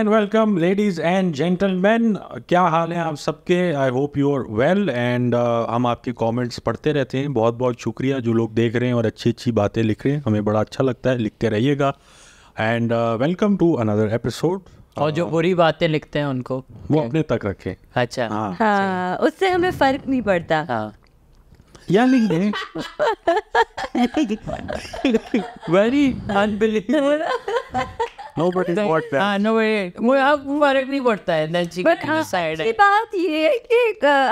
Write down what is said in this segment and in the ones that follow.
And welcome ladies and gentleman क्या हाल है आप सबके I hope you are well and हम आपके कमेंट्स पढ़ते रहते हैं बहुत बहुत शुक्रिया जो लोग देख रहे हैं और अच्छी अच्छी बातें लिख रहे हैं हमें बड़ा अच्छा लगता है लिखते रहिएगा and welcome to another episode और जो uh, बुरी बातें लिखते हैं उनको वो अपने तक रखें अच्छा हाँ, हाँ उससे हमें फर्क नहीं पड़ता हाँ Yeah, Very unbelievable. that.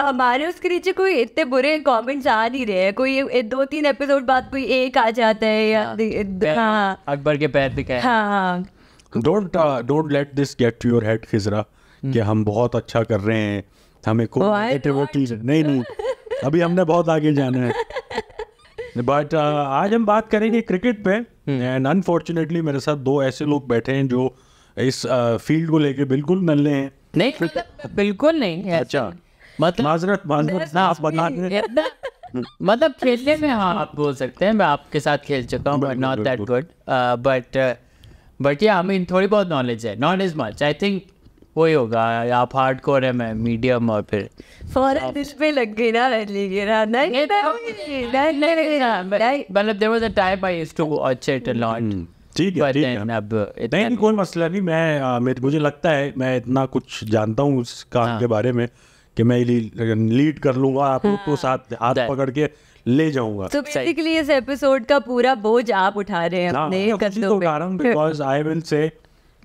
हमारे उसके नीचे कोई इतने बुरे कमेंट्स आ नहीं रहे हैं कोई दो तीन एपिसोड बाद कोई एक आ जाता है या हाँ, हाँ। अकबर के पैर दिखाए don't don't let this get to your head खिजरा कि hmm. हम बहुत अच्छा कर रहे हैं हमें कोई नहीं नहीं अभी हमने बहुत आगे जाना है बट uh, आज हम बात करेंगे क्रिकेट पे एंड हम्म। अनफॉर्चुनेटली मेरे साथ दो ऐसे लोग बैठे हैं जो इस फील्ड uh, को लेके बिल्कुल नल्ले हैं नहीं बिल्कुल नहीं अच्छा मतलब माजरत माजरत ना आप बना मतलब खेलने में हाँ आप बोल सकते हैं मैं आपके साथ खेल चुका हूँ but not that good but but yeah I mean थोड़ी बहुत नॉलेज है not is much I think वही होगा आप हार्ड कोर है मैं मीडियम और फिर फॉरन पे लग गई ना नहीं मतलब there was a time I used to watch it a lot ठीक है ठीक है अब नहीं नहीं कोई मसला नहीं मैं मुझे लगता है मैं इतना कुछ जानता हूँ उस काम हाँ। के बारे में कि मैं लीड कर लूंगा आपको हाँ। साथ हाथ पकड़ के ले जाऊंगा तो बेसिकली इस एपिसोड का पूरा बोझ आप उठा रहे हैं हाँ, अपने कंधों पे because I will say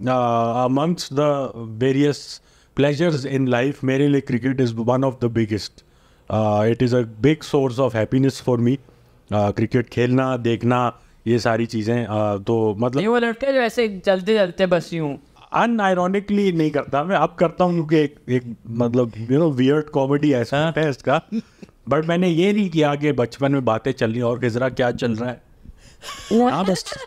amongst the various pleasures in life मेरे लिए cricket is one of the biggest it is a big source of happiness for me cricket खेलना देखना ये सारी चीज़ें uh, तो मतलब वो लड़के जो ऐसे चलते चलते बस यूँ अनआयरॉनिकली नहीं करता मैं अब करता हूँ क्योंकि एक, एक मतलब यू नो वियर्ड कॉमेडी ऐसा हाँ। है इसका बट मैंने ये नहीं किया कि बचपन में बातें चल रही और किसरा क्या चल रहा है आपका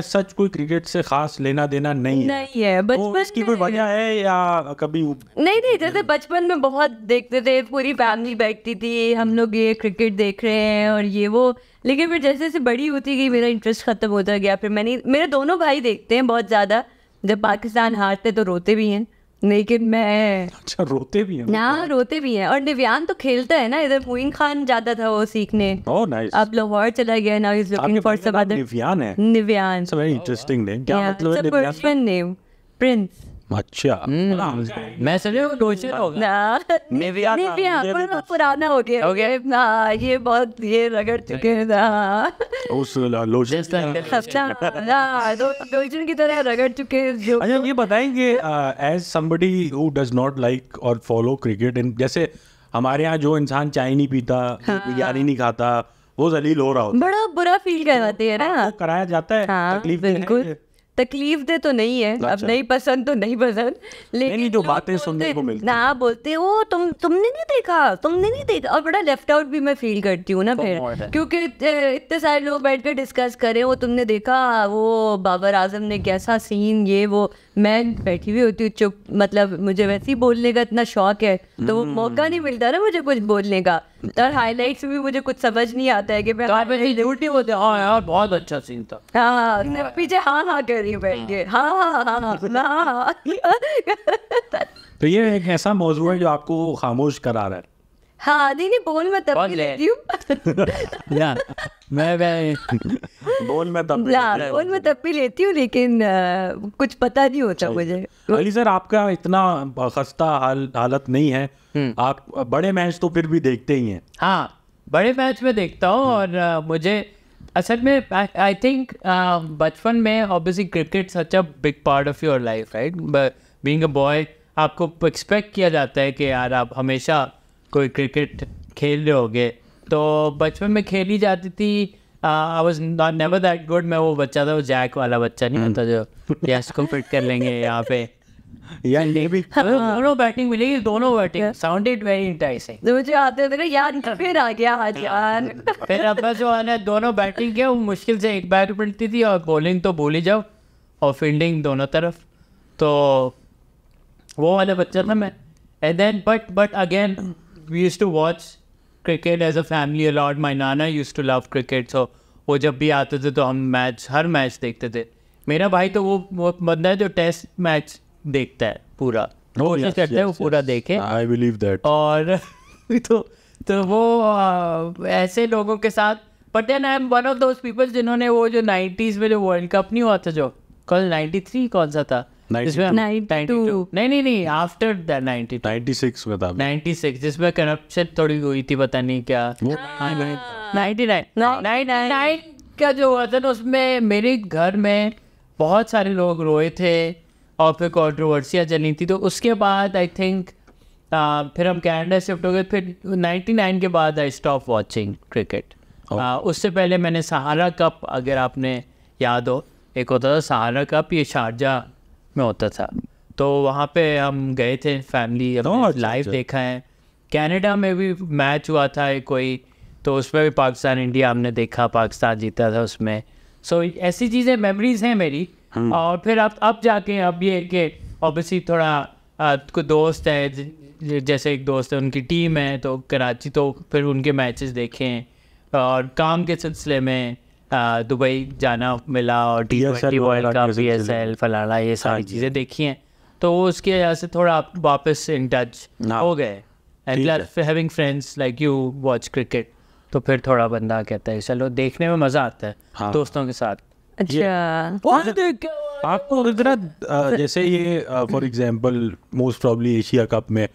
सच कोई क्रिकेट से खास लेना देना नहीं नहीं है बचपन तो है या कभी नहीं नहीं जैसे बचपन में बहुत देखते थे पूरी फैमिली बैठती थी हम लोग ये क्रिकेट देख रहे हैं और ये वो लेकिन फिर जैसे जैसे बड़ी होती गई मेरा इंटरेस्ट खत्म होता गया फिर मैंने मेरे दोनों भाई देखते हैं बहुत ज़्यादा जब पाकिस्तान हारते तो रोते भी हैं लेकिन मैं अच्छा रोते भी हैं ना रोते भी हैं और निव्यान तो खेलता है ना इधर मुइन खान जाता था वो सीखने ओह oh, नाइस अब लाहौर चला गया now is looking for some other निव्यान है निव्यान सो वेरी इंटरेस्टिंग नेम क्या मतलब है निव्यान प्रिंस अच्छा hmm. हाँ, मैं तो- पुराना हो गया ना ये बहुत ये रगड़ चुके ना उस की तरह रगड़ चुके अच्छा ये बताएंगे as somebody who does not like और फॉलो क्रिकेट इन जैसे हमारे यहाँ जो इंसान चाय नहीं पीता हाँ। बिरयानी नहीं खाता वो जलील हो रहा होता बड़ा बुरा फील करवाते है ना हाँ, तो कराया जाता है तकलीफ तो बिल्कुल तकलीफ दे तो नहीं है अब अच्छा। नहीं पसंद तो नहीं पसंद लेकिन नहीं, जो बातें सुनने को मिलती ना बोलते वो तुम तुमने नहीं देखा तुमने नहीं देखा और बड़ा लेफ्ट आउट भी मैं फील करती हूँ ना फिर क्योंकि इतने सारे लोग बैठ कर डिस्कस करें वो तुमने देखा वो बाबर आजम ने कैसा सीन ये वो मैं बैठी हुई होती हूँ चुप मतलब मुझे वैसे ही बोलने का इतना शौक है तो वो हम्म। मौका नहीं मिलता ना मुझे कुछ बोलने का और हाईलाइट्स में भी मुझे कुछ समझ नहीं आता है कि मैं हाँ यार बहुत अच्छा सीन था हाँ हाँ पीछे हाँ हाँ कर रही बैठ के हाँ हाँ हाँ हाँ, हाँ, हाँ, हाँ। तो ये एक ऐसा मौजूद है जो आपको खामोश करा रहा है हाँ नहीं नहीं बोल मैं तब लेती हूँ मैं मैं बोल मैं तब बोल मैं तब भी लेती हूँ लेकिन कुछ पता नहीं होता मुझे अली सर आपका इतना खस्ता हाल हालत नहीं है हम्म। आप बड़े मैच तो फिर भी देखते ही हैं हाँ बड़े मैच में देखता हूँ हम्म। और मुझे असल में आई थिंक बचपन में obviously cricket such a big part of your life right being a boy आपको एक्सपेक्ट किया जाता है कि यार आप हमेशा कोई क्रिकेट खेल रहे होगे तो बचपन में खेली जाती थी I was not never that good मैं वो बच्चा था वो जैक वाला बच्चा नहीं होता जो यश को फिट कर लेंगे यहाँ पे हाँ, दोनों बैटिंग मिलेगी दोनों बैटिंग वेरी इंटरेस्टिंग तो मुझे आते थे यार फिर आ गया आज हाँ। यार फिर अब जो दोनों बैटिंग किया वो मुश्किल से एक बैट मिलती थी और बॉलिंग तो बोली जाओ और फील्डिंग दोनों तरफ तो वो वाला बच्चा था मैं and then but but again we used to watch cricket as a family allot माई नाना use to love cricket so वो जब भी आते थे तो हम मैच हर मैच देखते थे मेरा भाई तो वो वो बंदा है जो टेस्ट मैच देखता है पूरा कोशिश oh, yes, करता yes, है वो yes, पूरा देखे आई बिलीव दैट और तो तो वो ऐसे लोगों के साथ but then I am one of those people जिन्होंने वो जो नाइन्टीज़ में जो वर्ल्ड कप नहीं हुआ था जो कल नाइन्टी थ्री कौन सा था नहीं नहीं नहीं जिसमें करप्शन थोड़ी हुई थी पता नहीं क्या हाँ, हाँ। जो हुआ था ना उसमें मेरे घर में बहुत सारे लोग रोए थे और फिर कॉन्ट्रोवर्सिया जनी थी तो उसके बाद आई थिंक फिर हम कैनेडा शिफ्ट हो गए फिर 99 के बाद आई स्टॉप वॉचिंग क्रिकेट उससे पहले मैंने सहारा कप अगर आपने याद हो एक होता था सहारा कप ये शारजा में होता था तो वहाँ पे हम गए थे फैमिली लाइव देखा है कनाडा में भी मैच हुआ था कोई तो उसमें भी पाकिस्तान इंडिया हमने देखा पाकिस्तान जीता था उसमें सो so, ऐसी चीज़ें मेमोरीज हैं मेरी हम्म। और फिर अब अब जाके अब ये कि ऑब्वियसली थोड़ा को दोस्त है जैसे एक दोस्त है उनकी टीम है तो कराची तो फिर उनके मैचेस देखे हैं और काम के सिलसिले में दुबई जाना मिला और T twenty world Cup B S L फलाना ये सारी हाँ चीज़ें देखी हैं तो उसकी वजह से थोड़ा आप वापस इन टच हाँ। हो गए and having friends like you watch cricket तो फिर थोड़ा बंदा कहता है चलो देखने में मज़ा आता है हाँ। दोस्तों के साथ अच्छा आपको जैसे ये for example most probably Asia Cup में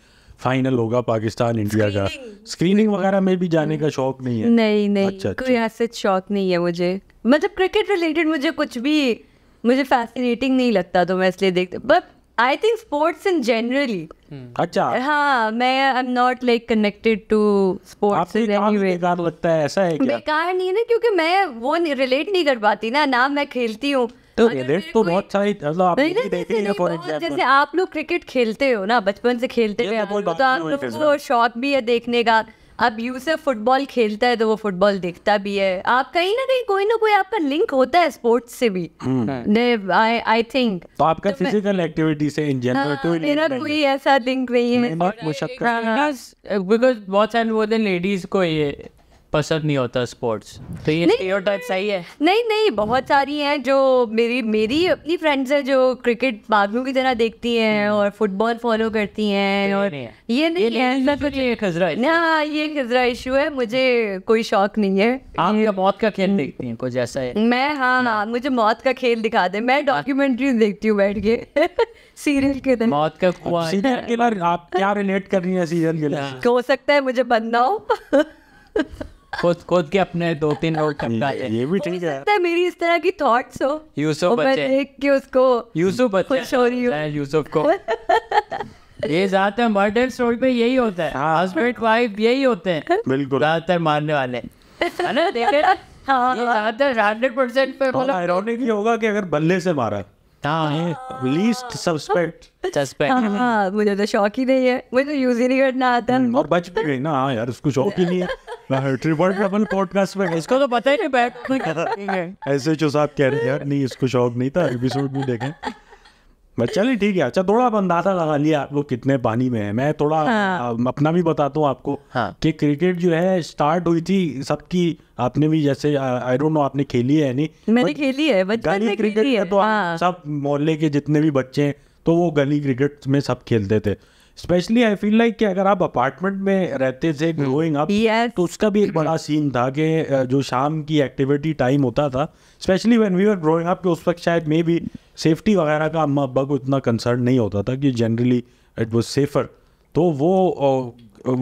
फाइनल होगा पाकिस्तान इंडिया का स्क्रीनिंग वगैरह में भी जाने का शौक नहीं है नहीं नहीं अच्छा, अच्छा। कोई ऐसे शौक नहीं है मुझे मतलब क्रिकेट रिलेटेड मुझे कुछ भी मुझे फैसिनेटिंग नहीं लगता तो मैं इसलिए देखती but I think sports in generally अच्छा हाँ मैं I am not like connected to sports बेकार लगता है ऐसा है क्या बेकार नहीं है ना क्योंकि मैं वो रिलेट नहीं कर पाती ना ना मैं खेलती हूँ तो वेदर्स तो बहुत सारी मतलब आप देखते हैं फॉर एग्जांपल जैसे आप लोग क्रिकेट खेलते हो ना बचपन से खेलते हुए तो आप तो लोग को शौक भी है देखने का अब यूसुफ फुटबॉल खेलता है तो वो फुटबॉल देखता भी है आप कहीं ना कहीं कोई ना कोई आपका लिंक होता है स्पोर्ट्स से भी आई आई थिंक तो आपका फिजिकल तो एक्टिविटी से इन जनरल तो मेरा कोई ऐसा लिंक नहीं है बिकॉज बहुत सारे वो लेडीज को ये पसंद नहीं होता स्पोर्ट्स तो ये नहीं, सही है नहीं नहीं बहुत सारी हैं जो मेरी मेरी अपनी फ्रेंड्स हैं जो क्रिकेट बादलों की तरह देखती हैं हम्म। और फुटबॉल फॉलो करती हैं और नहीं ये नहीं है ऐसा कुछ हाँ, ये खजरा ना ये खजरा इशू है मुझे कोई शौक नहीं है आप मौत का खेल देखती है कुछ ऐसा है मैं हाँ हाँ मुझे मौत का खेल दिखा दे मैं डॉक्यूमेंट्री देखती हूँ बैठ के सीरियल के तरह मौत का कुआ आप क्या रिलेट कर रही हैं सीरियल के तो हो सकता है मुझे बनना हो खुद खुद के अपने दो तीन लोग ये भी ठीक है है मेरी इस तरह की थॉट्स हो यूसुफ बच्चे देख के उसको यूसुफ बच्चे खुश हो रही हूं यूसुफ को ये ज्यादातर मर्डर स्टोरी में यही होता है हस्बैंड हाँ। वाइफ यही होते हैं बिल्कुल ज्यादातर मारने वाले है ना देखे ज्यादातर हंड्रेड परसेंट पे आयरॉनिक मतलब- ये होगा कि अगर बल्ले से मारा हाँ, हाँ, मुझे तो शौक ही नहीं है मुझे तो यूज ही नहीं करना आता हम्म, और बच भी गई ना यार उसको शौक ही नहीं है तो चलिए ठीक है अच्छा थोड़ा अंदाजा लगा लिया हाँ, आप लोग कितने पानी में है मैं थोड़ा हाँ। अपना भी बताता हूँ आपको हाँ। कि क्रिकेट जो है स्टार्ट हुई थी सबकी आपने भी जैसे आई डोंट नो आपने खेली है नहीं मैंने खेली है क्रिकेट है तो सब मोहल्ले के जितने भी बच्चे हैं तो वो गली क्रिकेट में सब खेलते थे स्पेशली आई फील लाइक कि अगर आप अपार्टमेंट में रहते थे ग्रोइंग hmm. Up yes. तो उसका भी एक बड़ा सीन था कि जो शाम की एक्टिविटी टाइम होता था specially when we were growing up उस वक्त शायद मे बी सेफ्टी वगैरह का अम्मा अब्बा को इतना कंसर्न नहीं होता था कि जनरली इट वॉज सेफर तो वो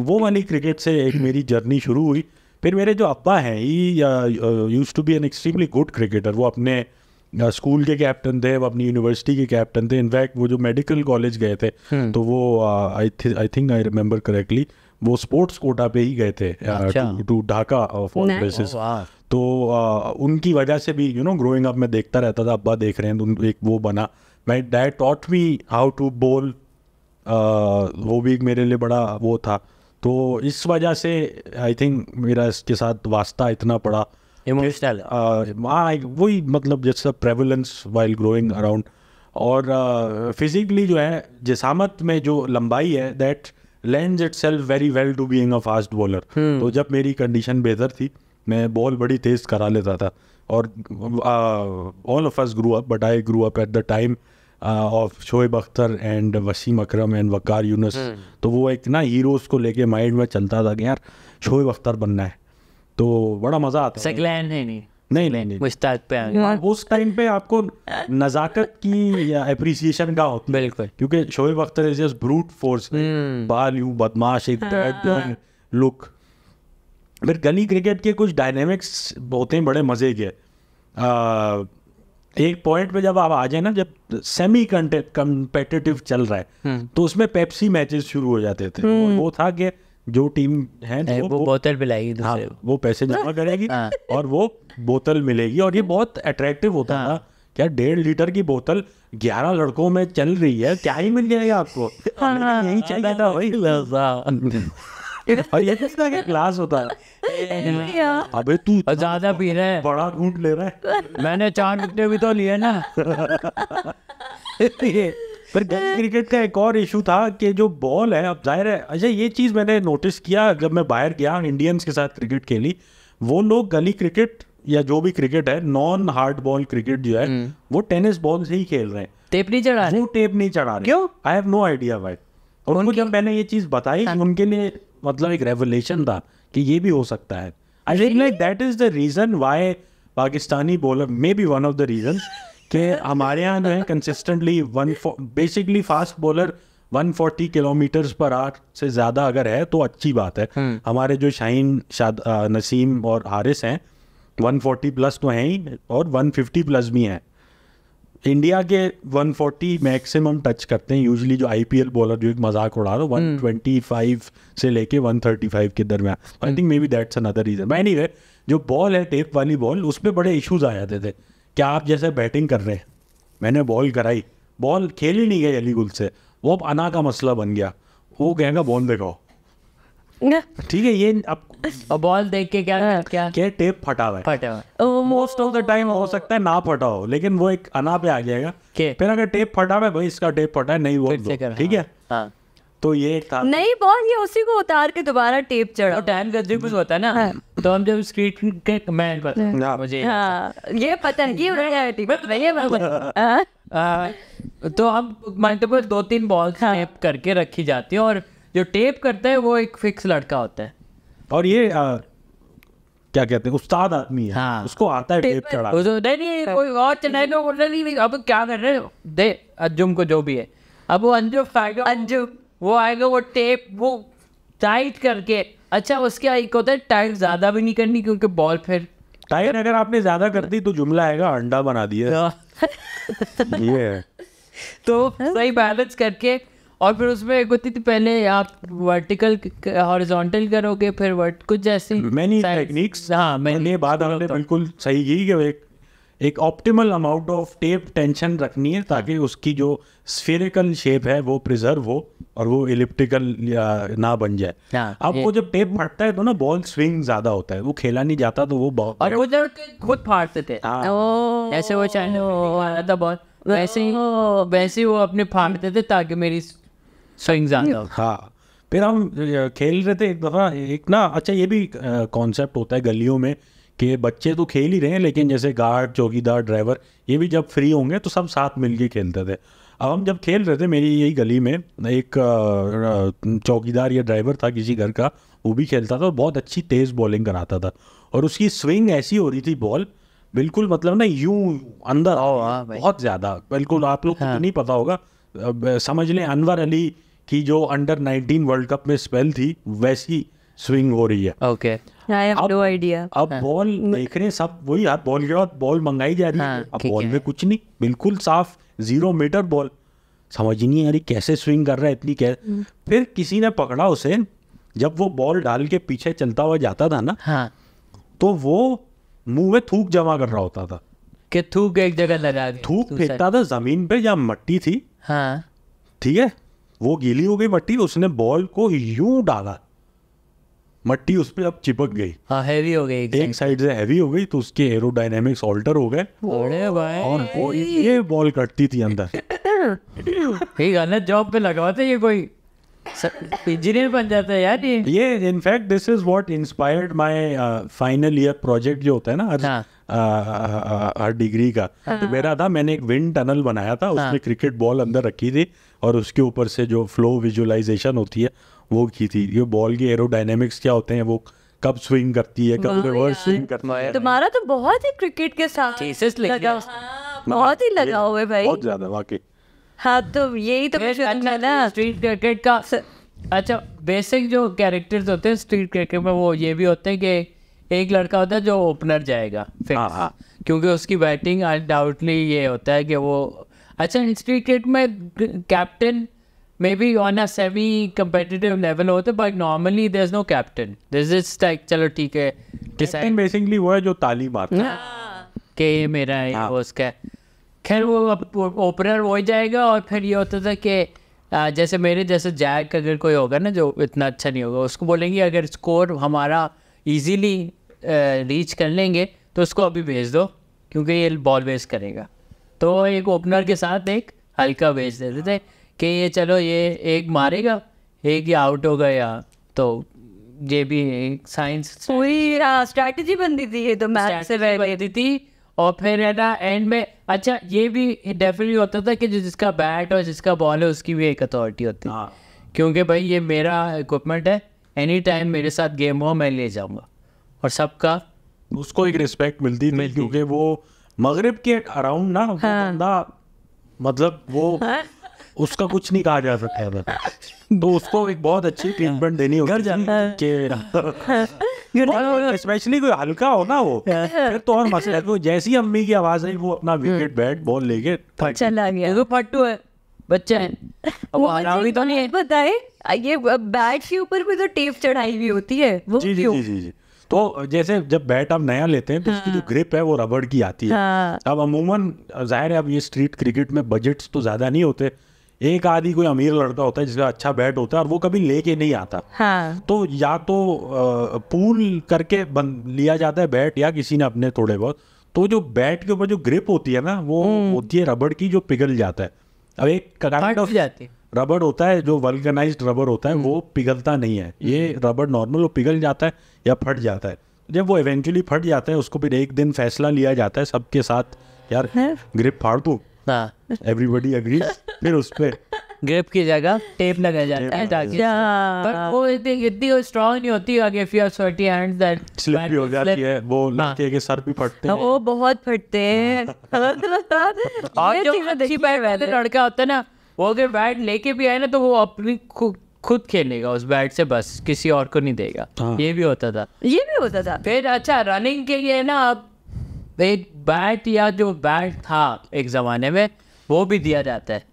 वो वाली क्रिकेट से एक मेरी जर्नी शुरू हुई फिर मेरे जो अब्बा हैं ही use to be an extremely good cricketer वो अपने स्कूल के कैप्टन थे वो अपनी यूनिवर्सिटी के कैप्टन थे इनफैक्ट वो जो मेडिकल कॉलेज गए थे हम्म। तो वो I I think I remember correctly वो स्पोर्ट्स कोटा पे ही गए थे टू ढाका फॉर तो उनकी वजह से भी यू नो ग्रोइंग अप मैं देखता रहता था अब्बा देख रहे हैं तो एक वो बना मैं dad taught me how to bowl वो भी मेरे लिए बड़ा वो था तो इस वजह से आई थिंक मेरा इसके साथ वास्ता इतना पड़ा हेयर स्टाइल uh, वही मतलब जैसा प्रेवलेंस वाइल ग्रोइंग अराउंड और फिजिकली uh, जो है जिसामत में जो लंबाई है that length itself very well to being a fast bowler तो जब मेरी कंडीशन बेहतर थी मैं बॉल बड़ी तेज़ करा लेता था और all of us grew up but I grew up at the time of Shoaib Akhtar and Wasim Akram and Waqar Younis तो वो एक ना हीरोज़ को लेके माइंड में चलता था कि यार शोएब अख्तर बनना है तो बड़ा मजा आता है नहीं नहीं है नहीं नहीं नहीं नहीं मुश्ताक पे हाँ। उस टाइम पे आपको नजाकत की या अप्रिसिएशन का होता बिल्कुल क्योंकि Shoaib Akhtar is just brute force ball you बदमाश एक लुक हाँ। हाँ। फिर गली क्रिकेट के कुछ डायनेमिक्स होते हैं बड़े मज़े के एक पॉइंट पे जब आप आ जाए ना जब सेमी कंटेट कम्पेटिटिव चल रहा है हम्म। तो उसमें पेप्सी मैचेस शुरू हो जाते थे हम्म। वो था कि जो टीम है वो, वो, बोतल मिलाएगी हाँ, वो पैसे जमा हाँ। करेगी हाँ. और वो बोतल मिलेगी और ये बहुत अट्रैक्टिव होता है हाँ। क्या डेढ़ लीटर की बोतल ग्यारह लड़कों में चल रही है क्या ही मिल जाएगा आपको हाँ। तो यही चाहिए था भाई और ये किसका क्या क्लास होता है अबे तू ज्यादा पी रहा है बड़ा घूंट ले रहा है मैंने चार घूटने भी तो लिए ना पर क्रिकेट का एक और इशू था कि जो बॉल है अब जाहिर है अच्छा ये चीज़ मैंने नोटिस किया जब मैं बाहर गया इंडियंस के साथ क्रिकेट खेली वो लोग गली क्रिकेट या जो भी क्रिकेट है नॉन हार्ड बॉल क्रिकेट जो है हम्म। वो टेनिस बॉल से ही खेल रहे हैं टेप नहीं चढ़ा रहे टेप नहीं चढ़ा रहे क्यों आई हैव नो आइडिया भाई और उनको जब मैंने ये चीज़ बताई हाँ। उनके लिए मतलब एक रेवलेशन था कि ये भी हो सकता है I think like that is the reason why Pakistani bowler may be one of the reason कि हमारे यहाँ जो है consistently one basically fast bowler 140 kilometre per hour से ज़्यादा अगर है तो अच्छी बात है हम्म। हमारे जो शाइन शाद नसीम और हारिस हैं 140 प्लस तो हैं ही और 150 प्लस भी हैं इंडिया के 140 मैक्सिमम टच करते हैं यूजली जो आईपीएल बॉलर जो एक मजाक उड़ा रहे वन ट्वेंटी फाइव से लेके वन थर्टी फाइव के दरमियान I think may be that's another reason any जो बॉल है टेप वाली बॉल उसमें बड़े इश्यूज आ जाते थे क्या आप जैसे बैटिंग कर रहे हैं मैंने बॉल कराई बॉल खेल ही नहीं गई अली गुल से वो अब अना का मसला बन गया वो कहेगा बॉल देखाओ ठीक है ये अब बॉल देख के क्या हाँ। क्या क्या टेप फटा हुआ है फटा हुआ मोस्ट ऑफ द टाइम हो सकता है ना फटा हो लेकिन वो एक अना पे आ जाएगा फिर अगर टेप फटा हुआ है भाई इसका टेप फटा है नहीं वो तो ठीक है हाँ। तो ये नहीं बहुत ये उसी को उतार के दोबारा टेप चढ़ा टाइम गद्दी कुछ होता है ना हाँ। तो हम जब स्क्रीट के मैं पर हाँ। मुझे हाँ, ये पता है ये रियलिटी ये तो-, हाँ। तो हम मल्टीपल दो तीन बॉल हाँ। टेप करके रखी जाती है और जो टेप करता है वो एक फिक्स लड़का होता है और ये आ, क्या कहते हैं उस्ताद आदमी है हाँ। उसको आता है टेप चढ़ा नहीं नहीं कोई और चैनल तो बोल रहा अब क्या कर रहे हो दे अंजुम को जो भी है अब वो अंजुम अंजुम वो आएगा वो टेप वो टाइट करके अच्छा उसके एक होता है टाइट ज़्यादा भी नहीं करनी क्योंकि बॉल फिर टाइट अगर आपने ज़्यादा कर दी तो जुमला आएगा अंडा बना दिया हाँ। ये तो सही बैलेंस करके और फिर उसमें एक होती थी पहले आप वर्टिकल हॉरिजॉन्टल करोगे फिर वर्ट कुछ जैसे मैंने टेक्निक्स हाँ मैंने बात आपने बिल्कुल सही की कि एक एक optimal amount of tape tension रखनी है ताकि उसकी जो स्फेरिकल शेप है वो प्रिजर्व हो और वो इलिप्टिकल ना बन जाए अब हाँ, वो जब टेप फटता है तो ना बॉल स्विंग ज्यादा होता है वो खेला नहीं जाता तो वो बॉल और खुद फाड़ते थे हाँ। ऐसे वो चाहे बॉल वैसे ही वैसे ही वो अपने फाड़ते थे ताकि मेरी स्विंग ज्यादा हाँ फिर हम खेल रहे थे एक दफ़ा एक ना अच्छा ये भी कॉन्सेप्ट होता है गलियों में कि बच्चे तो खेल ही रहे हैं लेकिन जैसे गार्ड चौकीदार ड्राइवर ये भी जब फ्री होंगे तो सब साथ मिल के खेलते थे अब हम जब खेल रहे थे मेरी यही गली में एक चौकीदार या ड्राइवर था किसी घर का वो भी खेलता था और बहुत अच्छी तेज़ बॉलिंग कराता था और उसकी स्विंग ऐसी हो रही थी बॉल बिल्कुल मतलब ना यूं अंदर हाँ बहुत ज़्यादा बिल्कुल आप लोग तो हाँ। नहीं पता होगा समझ लें अनवर अली की जो अंडर 19 वर्ल्ड कप में स्पेल थी वैसी स्विंग हो रही है okay I have no idea अब बॉल हाँ। देख रहे हैं सब वही आप बॉल के बाद बॉल मंगाई जा रही है हाँ, अब बॉल में कुछ नहीं बिल्कुल साफ जीरो मीटर बॉल समझ नहीं आ रही कैसे स्विंग कर रहा है इतनी कैसे हम्म। फिर किसी ने पकड़ा उसे जब वो बॉल डाल के पीछे चलता हुआ जाता था ना हाँ. तो वो मुंह में थूक जमा कर रहा होता था कि थूक एक जगह लगा थूक फेंकता था जमीन पे या मट्टी थी हाँ ठीक है वो गीली हो गई मट्टी उसने बॉल को यूं डाला मट्टी उस पर अब चिपक गई हाँ हैवी हो गई एक साइड से हैवी हो गई तो उसके एरोडाइनेमिक्स ऑल्टर हो गए और वो ये बॉल कटती थी अंदर गलत जॉब पे लगवाते ये कोई इंजीनियर बन जाता है यार ये in fact this is what inspired my final year project जो होता है ना हर हाँ. हर डिग्री का हाँ. तो मेरा था मैंने एक विंड टनल बनाया था हाँ. उसमें क्रिकेट बॉल अंदर रखी थी और उसके ऊपर से जो फ्लो विजुलाइजेशन होती है वो की थी ये बॉल की एरोडाइनमिक्स क्या होते हैं वो कब स्विंग करती है कब रिवर्स स्विंग करना है तुम्हारा तो बहुत ही क्रिकेट के साथ चेसेस थीसिस लगा हाँ, बहुत ही लगा हुआ है भाई बहुत ज्यादा वाकई हाँ तो यही तो अच्छा ना स्ट्रीट क्रिकेट का अच्छा बेसिक जो कैरेक्टर्स होते हैं स्ट्रीट क्रिकेट में वो ये भी होते हैं कि एक लड़का होता है जो ओपनर जाएगा हाँ हाँ क्योंकि उसकी बैटिंग अनडाउटली ये होता है कि वो अच्छा स्ट्रीट क्रिकेट में captain maybe on a semi competitive level होते but normally there's no captain there's just like चलो ठीक है captain basically वो है जो ताली मारता है हाँ। कि ये मेरा है हाँ। वो उसका खैर वो ओपनर हो जाएगा और फिर ये होता था कि जैसे मेरे जैसे जैक अगर कोई होगा ना जो इतना अच्छा नहीं होगा उसको बोलेंगे अगर स्कोर हमारा इजीली रीच कर लेंगे तो उसको अभी भेज दो क्योंकि ये बॉल वेस्ट करेगा तो एक ओपनर के साथ एक हल्का भेज देते थे कि ये चलो ये एक मारेगा एक ही आउट हो गया तो ये भी एक साइंस पूरी स्ट्रैटेजी हाँ, बनती थी ये तो मैच से बनती थी और फिर है ना एंड में अच्छा ये भी डेफिनेटली होता था कि जो जिसका बैट और जिसका बॉल है उसकी भी एक अथॉरिटी होती है हाँ। क्योंकि भाई ये मेरा इक्विपमेंट है एनी टाइम मेरे साथ गेम हो मैं ले जाऊंगा और सबका उसको एक रिस्पेक्ट मिलती थी क्योंकि वो मगरब के अराउंड ना हाँ. बंदा मतलब वो हाँ? उसका कुछ नहीं कहा जा सकता है तो उसको एक बहुत अच्छी ट्रीटमेंट हाँ। देनी होगी स्पेशली कोई हल्का हो ना वो हाँ। फिर तो और मसला है जैसी अम्मी की आवाज आई वो अपना विकेट बैट बॉल लेके चला गया है बच्चा है वो तो नहीं है बताए ये बैट के ऊपर भी तो टेप चढ़ाई हुई होती है वो जी जी जी जी तो जैसे जब बैट आप नया लेते हैं तो हाँ। उसकी जो ग्रिप हाँ। है वो रबड़ की आती है हाँ। अब अमूमन जाहिर है अब ये स्ट्रीट क्रिकेट में बजट्स तो ज़्यादा नहीं होते एक आदि कोई अमीर लड़का होता है जिसका अच्छा बैट होता है और वो कभी लेके नहीं आता हाँ। तो या तो पूल करके बन लिया जाता है बैट या किसी ने अपने थोड़े बहुत तो जो बैट के ऊपर जो ग्रिप होती है ना वो हम्म। होती है रबड़ की जो पिघल जाता है अब एक काइंड ऑफ रबड़ होता है जो वर्गनाइज रबड़ होता है हम्म। वो पिघलता नहीं है ये हम्म। रबड़ नॉर्मल वो पिघल जाता है या फट जाता है जब वो इवेंचुअली फट जाता है उसको फिर एक दिन फैसला लिया जाता है सबके साथ यार ग्रिप फाड़ दो एवरीबडी अग्री फिर उस पर ग्रिप की जगह टेप लगाया जाता है ताकि पर वो इतनी इतनी स्ट्रांग नहीं होती अगर if you sweaty that slip हो जाती है वो हाँ। लड़के के सर भी फटते हाँ, हैं वो बहुत फटते हैं हाँ। और जो अच्छी लड़का होता है ना वो अगर बैट लेके भी आए ना तो वो अपनी खुद खेलेगा उस बैट से बस किसी और को नहीं देगा ये भी होता था ये भी होता था फिर अच्छा रनिंग के लिए ना तो एक बैट या जो बैट था एक ज़माने में वो भी दिया जाता है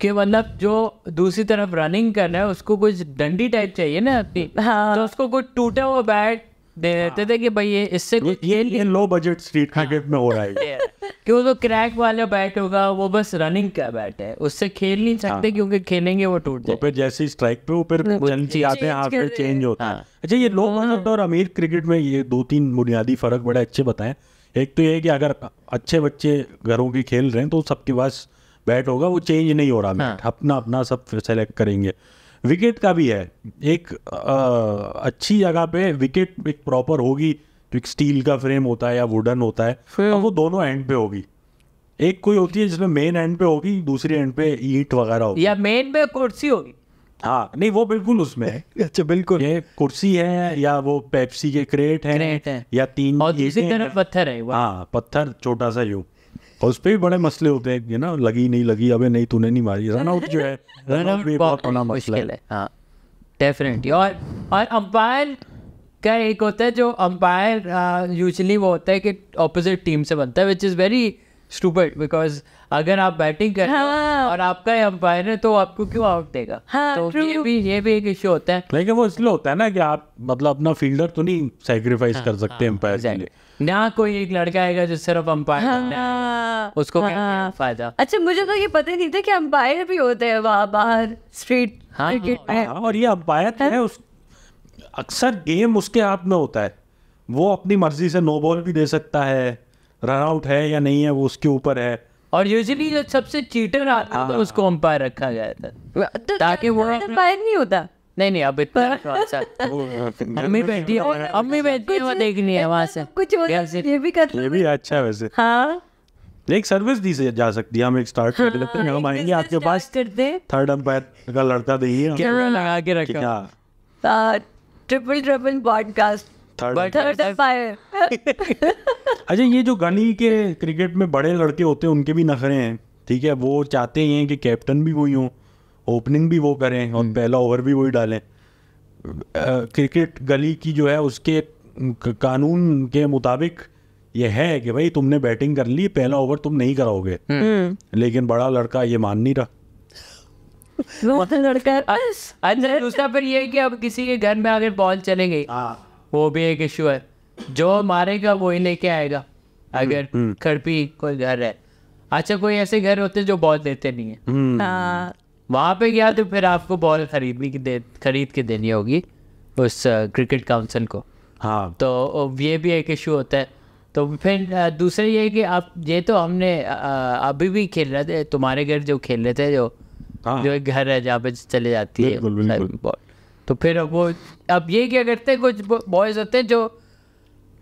कि मतलब जो दूसरी तरफ रनिंग कर रहा है उसको कुछ डंडी टाइप चाहिए ना अपनी हाँ। तो उसको कुछ टूटा हुआ बैट दे हाँ। देते थे कि भाई ये इससे ये, ये, लो बजट स्ट्रीट क्रिकेट में हो रहा है कि वो तो क्रैक वाला बैट होगा वो बस रनिंग का बैट है उससे खेल नहीं सकते हाँ। क्योंकि खेलेंगे वो टूट जाए तो फिर जैसे स्ट्राइक पे वो फिर चलती आते हैं हाथ पे चेंज होता है हाँ। अच्छा ये लो बजट हाँ। और अमीर क्रिकेट में ये दो तीन बुनियादी फर्क बड़े अच्छे बताएं एक तो ये है कि अगर अच्छे बच्चे घरों की खेल रहे हैं तो सबके पास बैट होगा वो चेंज नहीं हो रहा हाँ। मैट अपना अपना सब सेलेक्ट करेंगे विकेट का भी है एक आ, अच्छी जगह पे विकेट एक प्रॉपर होगी जो तो एक स्टील का फ्रेम होता है या वुडन होता है फिर वो दोनों एंड पे होगी एक कोई होती है जिसमें मेन एंड पे होगी दूसरी एंड पे ईट वगैरह होगी या मेन पे कुर्सी होगी हाँ नहीं वो बिल्कुल उसमें है अच्छा बिल्कुल ये कुर्सी है या वो पेप्सी के क्रेट है, क्रेट है। या तीन और दूसरी तरफ पत्थर है हाँ पत्थर छोटा सा यू और उस पर भी बड़े मसले होते हैं ये ना लगी नहीं लगी अबे नहीं तूने नहीं मारी रन आउट जो है रन आउट भी बहुत बड़ा मसला है हाँ डेफिनेटली और और अंपायर का एक होता है जो अंपायर हाँ, यूजली वो होता है कि ऑपोजिट टीम से बनता है which is very stupid because अगर आप बैटिंग कर हाँ, और आपका अंपायर है तो आपको क्यों आउट देगा हाँ, तो ये भी ये भी एक इश्यू होता है लेकिन वो इसलिए होता है ना कि आप मतलब अपना फील्डर तो नहीं सेक्रीफाइस हाँ, कर सकते अंपायर हाँ, के लिए ना कोई एक लड़का आएगा जो सिर्फ अंपायर हाँ, उसको हाँ, हाँ, फायदा अच्छा मुझे तो ये पता नहीं था कि अंपायर भी होते हैं वहाँ बाहर स्ट्रीट हाँ, हाँ।, हाँ, और ये अंपायर हाँ। है उस अक्सर गेम उसके हाथ में होता है वो अपनी मर्जी से नो बॉल भी दे सकता है रन आउट है या नहीं है वो उसके ऊपर है और यूजुअली जो सबसे चीटर आता था हाँ। उसको अंपायर रखा गया था तो ताकि वो अंपायर नहीं होता नहीं नहीं अब इतना हाँ, अम्मी बैठी अम्मी बैठी वो देखनी है वहां से कुछ ये भी कर ये भी अच्छा है वैसे हाँ एक सर्विस दी से जा सकती है हम एक स्टार्ट कर लेते हैं हाँ, हम आएंगे आपके पास करते थर्ड अंपायर का लड़का दे दीजिए कैमरा लगा के रखा triple triple podcast third umpire अच्छा ये जो गनी के क्रिकेट में बड़े लड़के होते हैं उनके भी नखरे हैं ठीक है वो चाहते हैं कि कैप्टन भी वही हों ओपनिंग भी वो करें और हम्म। पहला ओवर भी वही डालें क्रिकेट गली की जो है उसके कानून के मुताबिक ये है कि भाई तुमने बैटिंग कर ली पहला ओवर तुम नहीं कराओगे हम्म। हम्म। लेकिन बड़ा लड़का ये मान नहीं रहा तो लड़का है अच्छा, अब किसी के घर में अगर बॉल चले गई वो भी एक इशू है जो मारेगा वो ही लेके आएगा हम्म, अगर घर हम्म। भी कोई घर है अच्छा कोई ऐसे घर होते जो बॉल देते नहीं है हम्म। हाँ। वहां पे गया तो फिर आपको बॉल खरीदनी की दे खरीद के देनी होगी उस क्रिकेट काउंसिल को हाँ तो ये भी एक इशू होता है तो फिर दूसरा ये कि आप ये तो हमने अभी भी खेल रहे थे तुम्हारे घर जो खेल रहे थे जो हाँ। जो एक घर है जहाँ पे चले जाती है बॉल तो फिर वो अब ये क्या करते हैं कुछ बॉयज होते हैं जो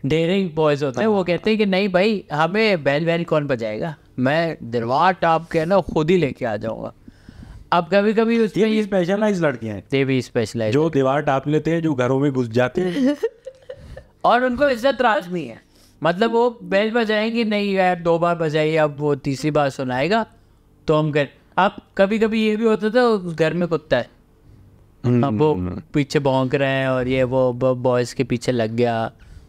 डेरे बॉयज होते हैं वो हाँ। कहते हैं कि नहीं भाई हमें बैल बैल कौन बजाएगा मैं दरबार टॉप के ना खुद ही लेके आ जाऊंगा अब कभी कभी उसमें ये स्पेशलाइज लड़कियां हैं ये भी स्पेशलाइज जो दीवार टाप लेते हैं जो घरों में घुस जाते हैं और उनको इज्जत राज भी है मतलब वो बेल बजाएंगे नहीं यार दो बार बजाइए अब वो तीसरी बार सुनाएगा तो हम कर अब कभी कभी ये भी होता था उस घर में कुत्ता है अब वो हम्म। पीछे भोंक रहे हैं और ये वो बॉयज़ के पीछे लग गया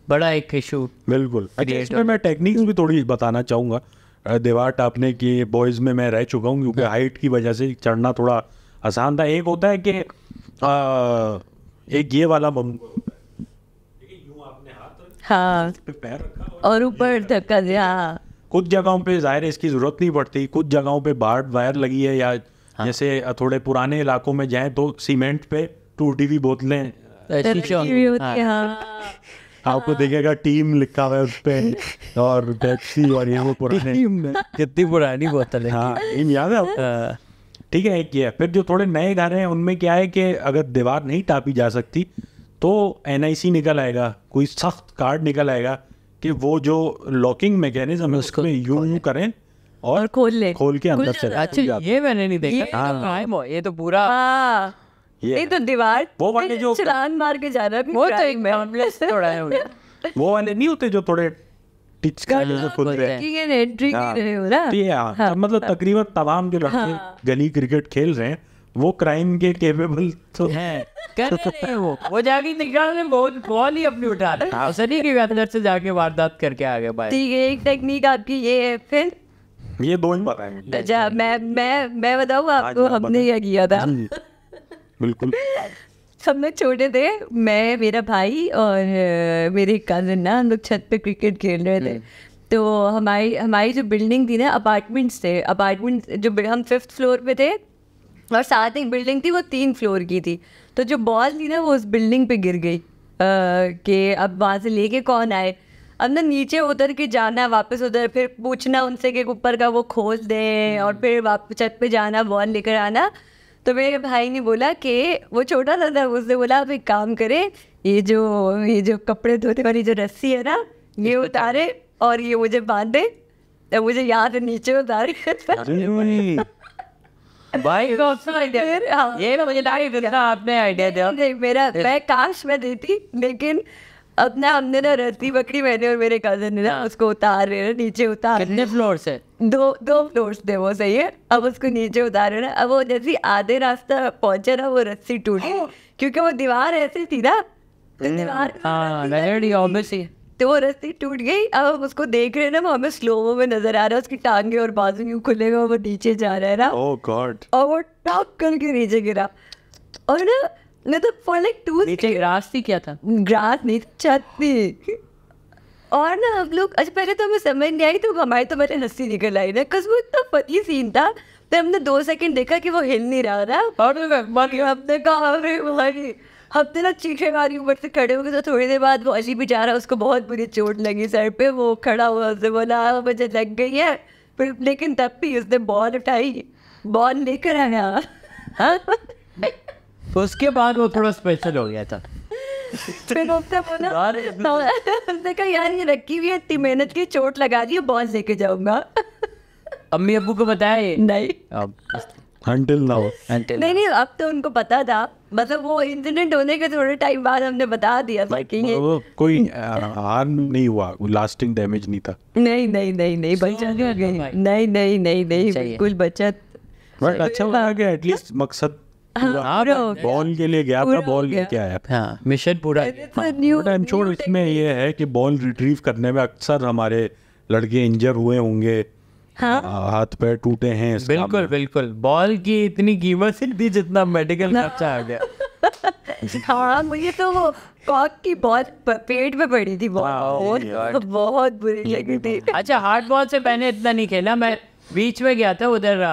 बड़ा एक इशू बिल्कुल अच्छा, इसमें मैं टेक्निक्स भी थोड़ी बताना चाहूँगा दीवार टापने की बॉयज़ में मैं रह चुका हूँ क्योंकि हाइट की वजह से चढ़ना थोड़ा आसान था एक होता है कि एक ये वाला हाँ और ऊपर धक्का दिया हाँ। कुछ जगहों पे जाहिर है इसकी ज़रूरत नहीं पड़ती कुछ जगहों पे बाढ़ वायर लगी है या हाँ। जैसे थोड़े पुराने इलाकों में जाएं तो सीमेंट पे टूटी हुई बोतलें आपको हाँ। देखेगा टीम लिखा हुआ है उस पर और पेप्सी और ये वो पुराने टीम में कितनी पुरानी बोतल है हाँ इन याद है आपको हाँ। ठीक है एक ये फिर जो थोड़े नए गाने हैं उनमें क्या है कि अगर दीवार नहीं टापी जा सकती तो एन निकल आएगा कोई सख्त कार्ड निकल आएगा कि वो जो लॉकिंग मैकेनिज्म है उसको यूं यूं करें और और खोल ले खोल के अंदर से अच्छा ये मैंने नहीं देखा हाँ। तो ये तो पूरा ये तो दीवार वो वाले जो चलान मार के रहा है वो तो एक हार्मलेस थोड़ा है वो वाले नहीं होते जो थोड़े मतलब तकरीबन तमाम जो लड़के हाँ। गली क्रिकेट खेल रहे हैं वो क्राइम के केपेबल तो हैं कर रहे हैं वो वो जाके बहुत बॉल ही अपनी उठा रहे हैं अंदर हाँ। से जाके वारदात करके आ गए भाई ठीक है एक टेक्निक आपकी ये है फिर ये दो ही पता अच्छा मैं मैं मैं आपको हमने क्या किया था बिल्कुल हमने छोड़े थे मैं मेरा भाई और मेरे कजन ना हम लोग छत पे क्रिकेट खेल रहे थे हम्म। तो हमारी हमारी जो बिल्डिंग थी ना अपार्टमेंट्स थे अपार्टमेंट जो हम फिफ्थ फ्लोर पे थे और साथ एक बिल्डिंग थी वो तीन फ्लोर की थी तो जो बॉल थी ना वो उस बिल्डिंग पे गिर गई कि अब वहाँ से लेके कौन आए अब ना नीचे उतर के जाना वापस उधर फिर पूछना उनसे कि ऊपर का वो खोल दें और हम्म। फिर वापस छत पे जाना बॉल लेकर आना तो मेरे भाई ने बोला कि वो छोटा था था उसने बोला आप एक काम करें ये जो ये जो कपड़े धोते वाली जो रस्सी है ना ये उतारे और ये मुझे बांध दे तो मुझे याद है नीचे उतारे भाई को हाँ। ये मुझे आपने आइडिया दिया मेरा मैं काश मैं देती लेकिन अपना हमने ना रस्सी पकड़ी मैंने और मेरे कजन ने ना हाँ। उसको उतार रहे ना नीचे उतार कितने फ्लोर से दो दो फ्लोर्स थे वो सही है अब उसको नीचे उतार रहे ना अब वो जैसे आधे रास्ता पहुंचे ना वो रस्सी टूट गई क्योंकि वो दीवार ऐसी थी ना तो, हम्म। हाँ, तो वो रस्सी टूट गई अब हम उसको देख रहे ना वो हमें स्लोमो में नजर आ रहा है उसकी टांगे और बाजू यूँ खुले हुए वो नीचे जा रहा है ना oh God. और वो टॉप करके नीचे गिरा और ना मतलब फॉर लाइक टू नीचे ग्रास थी क्या था ग्रास नहीं छत और ना हम लोग अच्छा पहले तो हमें समझ नहीं आई तो हमारे तो मेरे हंसी निकल आई ना कस वो इतना फनी सीन था तो हमने दो सेकंड देखा कि वो हिल नहीं रहा था और हमने कहा हफ्ते ना चीखे मारी ऊपर से खड़े हो गए तो थोड़ी देर बाद वो अली भी जा रहा उसको बहुत बुरी चोट लगी सर पे वो खड़ा हुआ उसने बोला हाँ, मुझे लग गई है फिर लेकिन तब भी उसने बॉल उठाई बॉल लेकर आया हाँ? तो उसके बाद वो थोड़ा स्पेशल हो गया था फिर उसने बोला उसने कहा यार ये रखी हुई है इतनी मेहनत की चोट लगा दी लेके जाऊंगा अम्मी अबू को बताया नहीं अब Until now. Until नहीं नहीं अब तो उनको पता था मतलब वो इंसिडेंट होने के थोड़े टाइम बाद हमने बता दिया था कि वो कोई हार्म नहीं हुआ लास्टिंग डैमेज नहीं था नहीं नहीं नहीं नहीं बचा नहीं नहीं नहीं नहीं बिल्कुल बचत बट अच्छा एटलीस्ट हाँ। मकसद हाँ, बॉल के लिए गया था बॉल लेके आया हाँ मिशन पूरा टाइम तो हाँ। छोड़ इसमें ये है कि बॉल रिट्रीव करने में अक्सर हमारे लड़के इंजर हुए होंगे हाँ? आ, हाथ पैर टूटे हैं बिल्कुल बिल्कुल बॉल की इतनी कीमत सिर्फ दी जितना मेडिकल खर्चा आ गया हाँ मुझे तो वो कॉक की बहुत पेट में पड़ी थी बहुत बहुत बुरी लगी थी अच्छा हार्ड बॉल से पहले इतना नहीं खेला मैं बीच में गया था उधर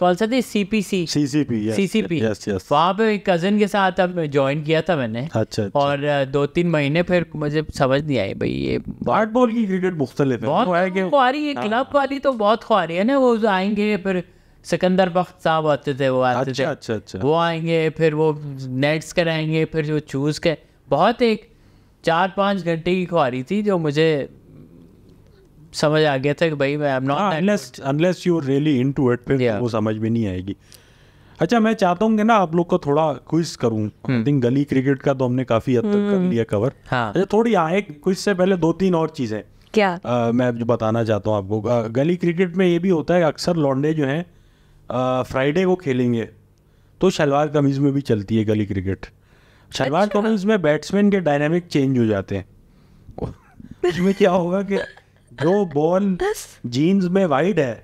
कौन सा थी C P C C C P C C P वहाँ पे कजन के साथ अब ज्वाइन किया था मैंने अच्छा, अच्छा और दो तीन महीने फिर मुझे समझ नहीं आई भाई ये बैट बॉल की क्रिकेट मुख्तलिफ बहुत तो खुआरी है क्लब हाँ। वाली तो बहुत खुआरी है ना वो आएंगे फिर सिकंदर बख्त साहब आते थे वो आते अच्छा, थे अच्छा, अच्छा। वो आएंगे फिर वो नेट्स कराएंगे फिर वो चूज कर बहुत एक चार पाँच घंटे की खुआरी थी जो मुझे समझ आ गया था कि भाई मैं not unless unless you really into it फिर वो समझ में नहीं आएगी अच्छा मैं चाहता हूँ कि ना आप लोग को थोड़ा क्विज करूँ आई थिंक हम्म। गली क्रिकेट का तो हमने काफी हद तक कर हम्म। लिया कवर हाँ। अच्छा थोड़ी आए क्विज से पहले दो तीन और चीजें क्या आ, मैं जो बताना चाहता हूँ आपको आ, गली क्रिकेट में ये भी होता है अक्सर लॉन्डे जो हैं फ्राइडे को खेलेंगे तो शलवार कमीज में भी चलती है गली क्रिकेट शलवार अच्छा। कमीज में बैट्समैन के डायनामिक चेंज हो जाते हैं उसमें क्या होगा कि जो बॉल जीन्स में वाइड है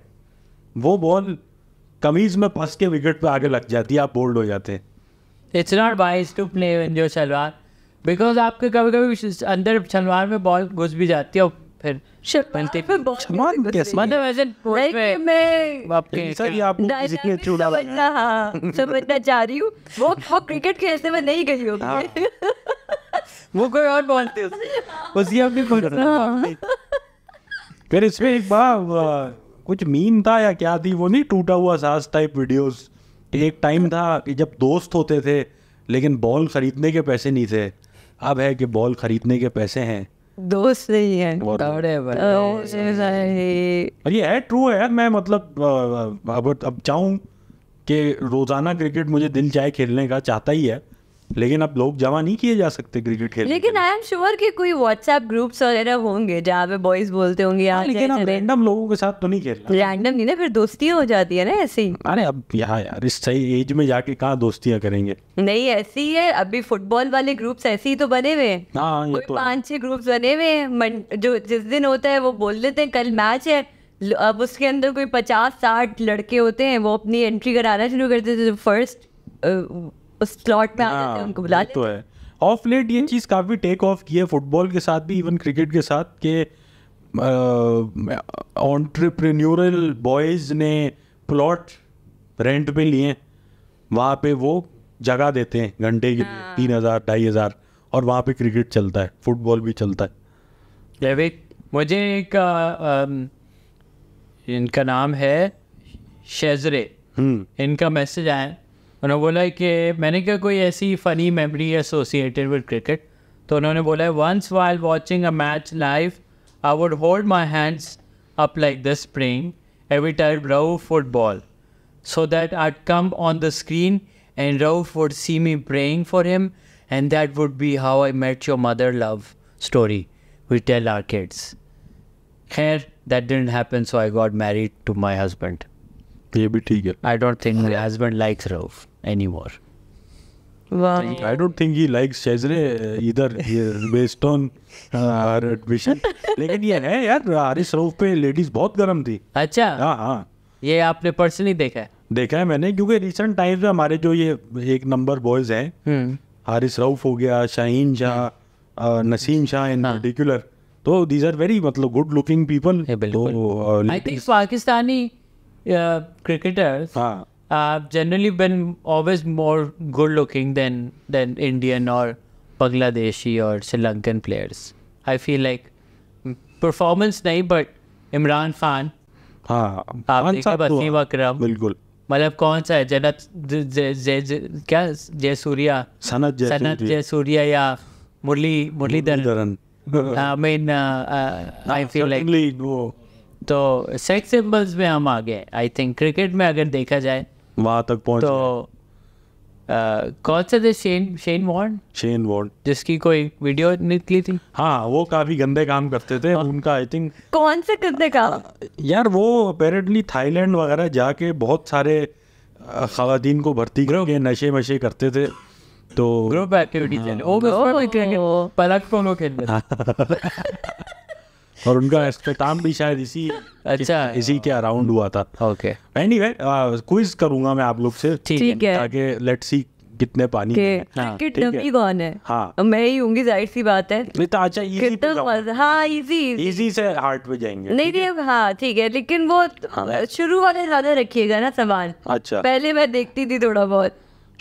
वो बॉल कमीज में फंस के विकेट पे आगे लग जाती है आप बोल्ड हो जाते हैं it's not wise to play जो सलवार बिकॉज आपके कभी कभी अंदर सलवार में बॉल घुस भी जाती है फिर मतलब में आपके सर चूड़ा हां समझना चाह रही हूं वो क्रिकेट खेलते हुए नहीं गई होगी हाँ। वो कोई और बॉल थी उसकी अपनी खुद हाँ। फिर इसमें एक बार कुछ मीन था या क्या थी वो नहीं टूटा हुआ सास टाइप वीडियोस एक टाइम था कि जब दोस्त होते थे लेकिन बॉल खरीदने के पैसे नहीं थे अब है कि बॉल खरीदने के पैसे हैं दोस्त नहीं है और तो ये है ट्रू है मैं मतलब अब अब चाहूँ कि रोज़ाना क्रिकेट मुझे दिल चाहे खेलने का चाहता ही है लेकिन अब लोग जमा नहीं किए जा सकते क्रिकेट खेल लेकिन आई एम श्योर कि कोई व्हाट्सएप ग्रुप्स वगैरह होंगे जहाँ पे बॉयज बोलते होंगे यार हाँ, लेकिन अब रैंडम लोगों के साथ तो नहीं खेलना रैंडम नहीं ना फिर दोस्ती हो जाती है ना ऐसे ही अरे अब यहाँ यार इस सही एज में जाके कहा दोस्तियाँ करेंगे नहीं ऐसी है अभी फुटबॉल वाले ग्रुप्स ऐसे ही तो बने हुए हैं हाँ, तो पाँच छह ग्रुप्स बने हुए हैं जो जिस दिन होता है वो बोल देते हैं कल मैच है अब उसके अंदर कोई पचास साठ लड़के होते हैं वो अपनी एंट्री कराना शुरू करते थे फर्स्ट उस स्लॉट में आ जाते हैं हाँ, उनको बुला तो लेते हैं ऑफ लेट ये चीज़ काफ़ी टेक ऑफ की है फुटबॉल के साथ भी इवन क्रिकेट के साथ के ऑन्ट्रप्रन्यूरल बॉयज़ ने प्लॉट रेंट पे लिए वहाँ पे वो जगह देते हैं घंटे के लिए हाँ। तीन हज़ार ढाई हज़ार और वहाँ पे क्रिकेट चलता है फुटबॉल भी चलता है डेविड मुझे एक आ, इनका नाम है शेजरे हम्म। इनका मैसेज आया उन्होंने बोला कि मैंने क्या कोई ऐसी funny memory associated with cricket तो उन्होंने बोला once while watching a match life I would hold my hands up like this spring every time Rav football so that at come on the screen and Rav would see me praying for him and that would be how I met your mother love story we tell our kids खैर that didn't happen so I got married to my husband ये भी ठीक है I don't think husband likes Rav anymore. Wow. I don't think he likes Chesney uh, either based on uh, our admission. लेकिन ये है यार आरिस रऊफ पे लेडीज बहुत गर्म थी अच्छा हाँ हाँ ये आपने पर्सनली देखा है देखा है मैंने क्योंकि रिसेंट टाइम्स में हमारे जो ये एक नंबर बॉयज हैं हारिस रऊफ हो गया शाहीन शाह नसीम शाह इन पर्टिकुलर तो दीज आर वेरी मतलब गुड लुकिंग पीपल तो आई थिंक पाकिस्तानी क्रिकेटर्स हाँ uh, generally been always more good looking than than Indian or Bangladeshi or Sri Lankan players. I feel like performance नहीं but Imran Khan हाँ आप देखा तो बसीम अकरम बिल्कुल मतलब कौन सा है जनत जय जय क्या जय सूर्या सनत जय सनत जय सूर्या या Murali Muralitharan I mean I feel like तो सेक्स सिंबल्स में हम आ गए आई थिंक क्रिकेट में अगर देखा जाए वहां तक पहुंच तो कौन सा थे Shane Shane Warne Shane Warne जिसकी कोई वीडियो निकली थी हाँ वो काफी गंदे काम करते थे हाँ। उनका आई थिंक कौन से गंदे काम यार वो अपेरेंटली थाईलैंड वगैरह जाके बहुत सारे खातन को भर्ती करोगे नशे वशे करते थे तो ग्रुप एक्टिविटी हाँ। पलक पोलो खेलते और उनका अख्ताम भी शायद इसी अच्छा इसी के अराउंड हुआ था ओके एनी वे क्विज करूंगा मैं आप लोग से ठीक है ताकि लेट्स सी कितने पानी क्रिकेट डमी हाँ। कौन है हाँ मैं ही हूँ जाहिर सी बात है तो अच्छा इजी हाँ इजी इजी से हार्ट पे जाएंगे नहीं नहीं हाँ ठीक है लेकिन वो हाँ, शुरू वाले ज्यादा रखिएगा ना सवाल अच्छा पहले मैं देखती थी थोड़ा बहुत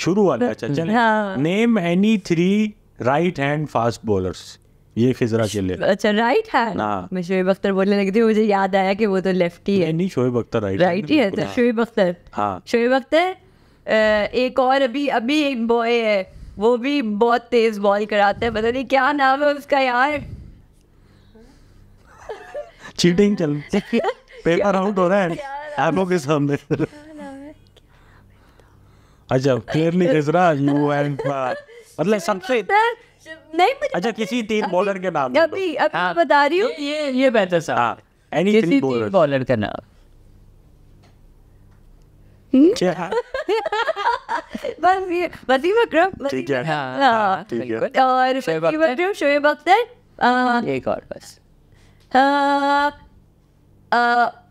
शुरू वाले अच्छा चले name any three right hand fast bowlers ये खिजरा के लिए अच्छा राइट है मैं शोएब अख्तर बोलने लगी थी मुझे याद आया कि वो तो लेफ्ट ही है नहीं शोएब अख्तर राइट राइट ही है तो हाँ। शोएब अख्तर हाँ शोएब अख्तर एक और अभी अभी एक बॉय है वो भी बहुत तेज बॉल कराता है पता नहीं क्या नाम है उसका यार चीटिंग चल पेपर आउट हो रहा है आप लोग के सामने अच्छा क्लियरली खिजरा यू एंड मतलब सबसे नहीं अच्छा किसी तीन बॉलर के नाम अभी अभी हाँ, तो बता रही हूँ तो ये ये बेहतर एनी थ्री बॉलर का नाम हम्म? हाँ, हाँ, और शोएब अख्तर एक और बस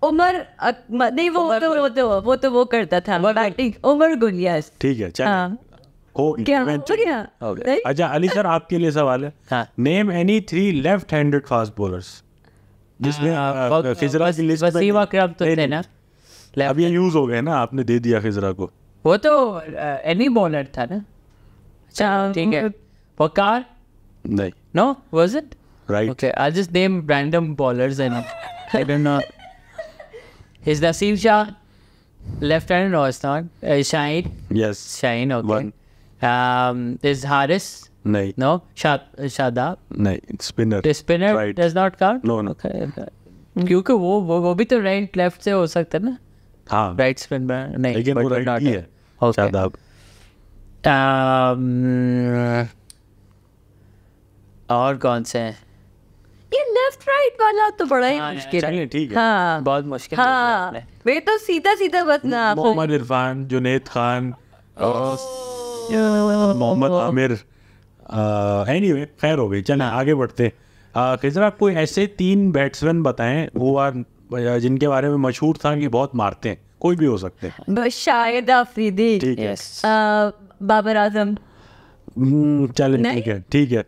उमर नहीं वो तो वो तो वो तो वो करता था बैटिंग उमर गुलिया ठीक है अच्छा अली सर आपके लिए सवाल है name any three left handed fast bowlers जिसमें हाँ, तो अब ये यूज हो गए ना आपने दे दिया खिजरा को वो तो एनी बॉलर था ना अच्छा, अच्छा ठीक है वकार नहीं no was it right okay I just name random bowlers and I don't know is Naseem Shah left hand और Shaheen yes Shaheen okay Um, is Harris? No. No. Shad Shadab? No. Spinner. The spinner right. does not count. No, no. Okay. क्योंकि वो वो वो भी तो right left से हो सकता है ना हाँ राइट स्पिन में नहीं लेकिन वो राइट ही है okay. शादाब um, और कौन से हैं ये लेफ्ट राइट वाला तो बड़ा ही हाँ, मुश्किल है ठीक है हाँ बहुत मुश्किल हाँ वे तो सीधा सीधा बस ना मोहम्मद इरफान जुनेद खान और मोहम्मद आमिर एनीवे खैर हो गई चल हाँ। आगे बढ़ते खिजर आप कोई ऐसे तीन बैट्समैन बताएं वो आर जिनके बारे में मशहूर था कि बहुत मारते हैं कोई भी हो सकते हैं शायद आफरीदी ठीक है बाबर आजम हम्म, चल ठीक है ठीक है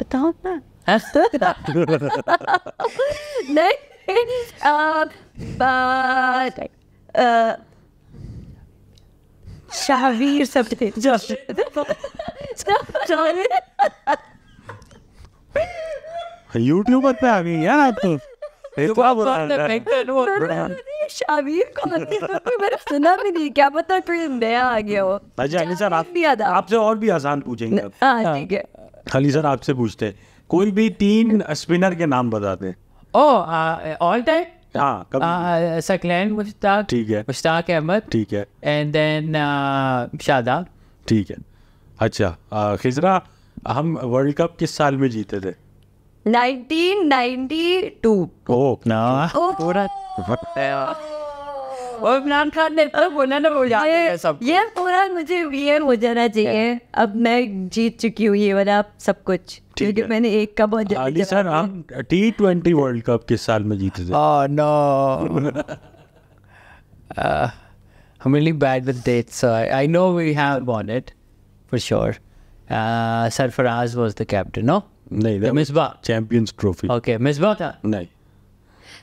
बताओ ना नहीं Shahvir something. YouTube पे आ गई यार आप तो शाबीर सुना भी नहीं क्या पता कोई नया आ गया हो अच्छा सर आप भी आपसे और भी आसान पूछेंगे हाँ, ठीक है हाँ, अली सर आपसे पूछते कोई भी तीन स्पिनर के नाम बताते ओ ऑल टाइम मुश्ताक हाँ, हाँ, अहमद ठीक है एंड देन शादाब ठीक है अच्छा खिजरा हम वर्ल्ड कप किस साल में जीते थे 1992 ओह ना पूरा और इमरान खान ने तब बोला ना बोला सब ये पूरा मुझे क्लियर हो जाना चाहिए अब मैं जीत चुकी हूँ ये वाला सब कुछ क्योंकि मैंने एक कप अली सर हम टी ट्वेंटी वर्ल्ड कप किस साल में जीते थे oh no I'm really bad with dates, so I, I know we have won it for sure. Uh, Sarfaraz was the captain, no? No, that Misbah. Champions Trophy. Okay, Misbah. No.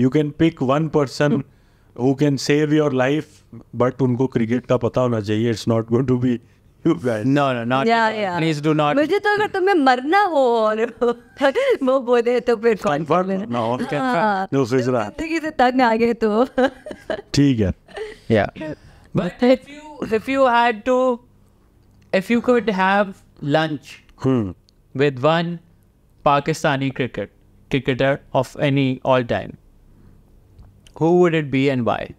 You can pick one person who can save your life but उनको cricket का पता होना चाहिए it's not going to be No, no, not. Yeah, yeah. Please do not. मुझे तो अगर तुम्हें मरना हो और वो बोले तो फिर कॉन्फर्म ना हो क्या नो सोच रहा जिंदगी से तंग आ गए तो ठीक है या but if you if you had to if you could have lunch with one Pakistani cricket cricketer of any all time Who would it be and why?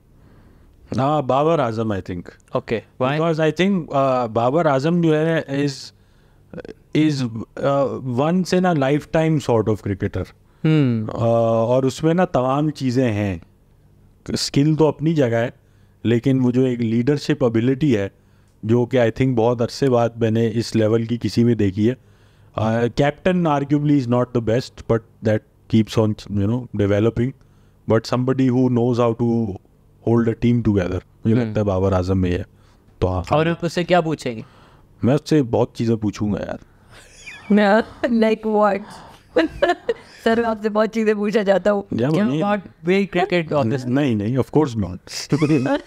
Uh, Babar Azam, I think. Okay, why? Because I think uh, Babar Azam जो है is is uh, once in a lifetime sort of cricketer. Hmm. Uh, और उसमें ना तमाम चीज़ें हैं skill तो अपनी जगह है लेकिन वो जो एक लीडरशिप एबिलिटी है जो कि आई थिंक बहुत अरसे बाद मैंने इस लेवल की किसी में देखी है captain arguably is not the best but that keeps on you know developing but somebody who knows how to hold a team together मुझे हम्म। लगता है बाबर आजम में है तो हाँ और उससे क्या पूछेंगे मैं उससे बहुत चीज़ें पूछूंगा यार लाइक व्हाट सर आपसे बहुत चीज़ें पूछा जाता हूँ नहीं नहीं ऑफ कोर्स नॉट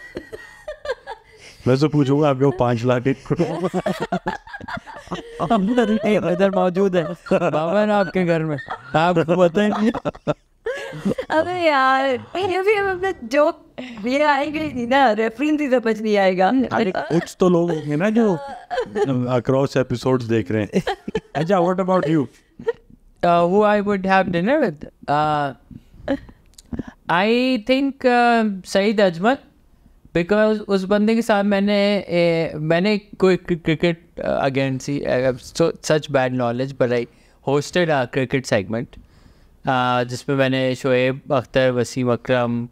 मैं तो पूछूंगा आपके पांच लाख एक उधर तो मौजूद है बाबा ना आपके घर में आप पता अबे यार ये भी हम अपना जोक ये आएगा नहीं ना रेफरेंस ही समझ तो नहीं आएगा अरे कुछ तो लोग होंगे ना जो अक्रॉस एपिसोड्स देख रहे हैं अच्छा what about you who I would have dinner with I think Saeed Ajmal because उस बंदे के साथ मैंने ए, मैंने कोई cricket against see such bad knowledge but I hosted a cricket segment जिसमें मैंने शोएब अख्तर वसीम अक्रम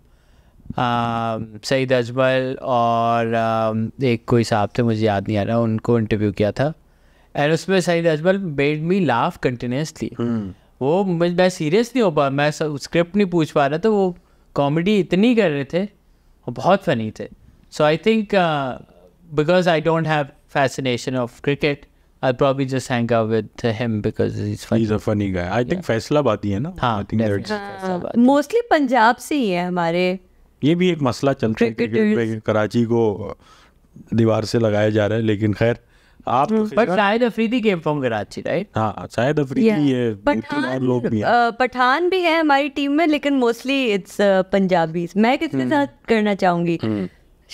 सईद अजमल और एक कोई साहब थे मुझे याद नहीं आ रहा उनको इंटरव्यू किया था एंड उसमें Saeed Ajmal made me laugh continuously वो मैं सीरियस नहीं हो पा मैं स्क्रिप्ट नहीं पूछ पा रहा था वो कॉमेडी इतनी कर रहे थे वो बहुत फनी थे so I think because I don't have fascination of cricket I'll probably just hang out with him because he's funny. He's a funny guy. I yeah. think yeah. Faisalabadi है ना हाँ, I think that's मोस्टली हाँ, पंजाब से ही hai हमारे ये भी एक मसला चल रहा है क्रिकेट कराची को दीवार से लगाया जा रहा है लेकिन खैर आप बट हम्म। शायद Afridi game from Karachi right हां शायद अफरीदी है पठान लोग भी हैं पठान भी है हमारी टीम में लेकिन मोस्टली इट्स पंजाबी मैं किसके हम्म। साथ करना चाहूंगी हम्म।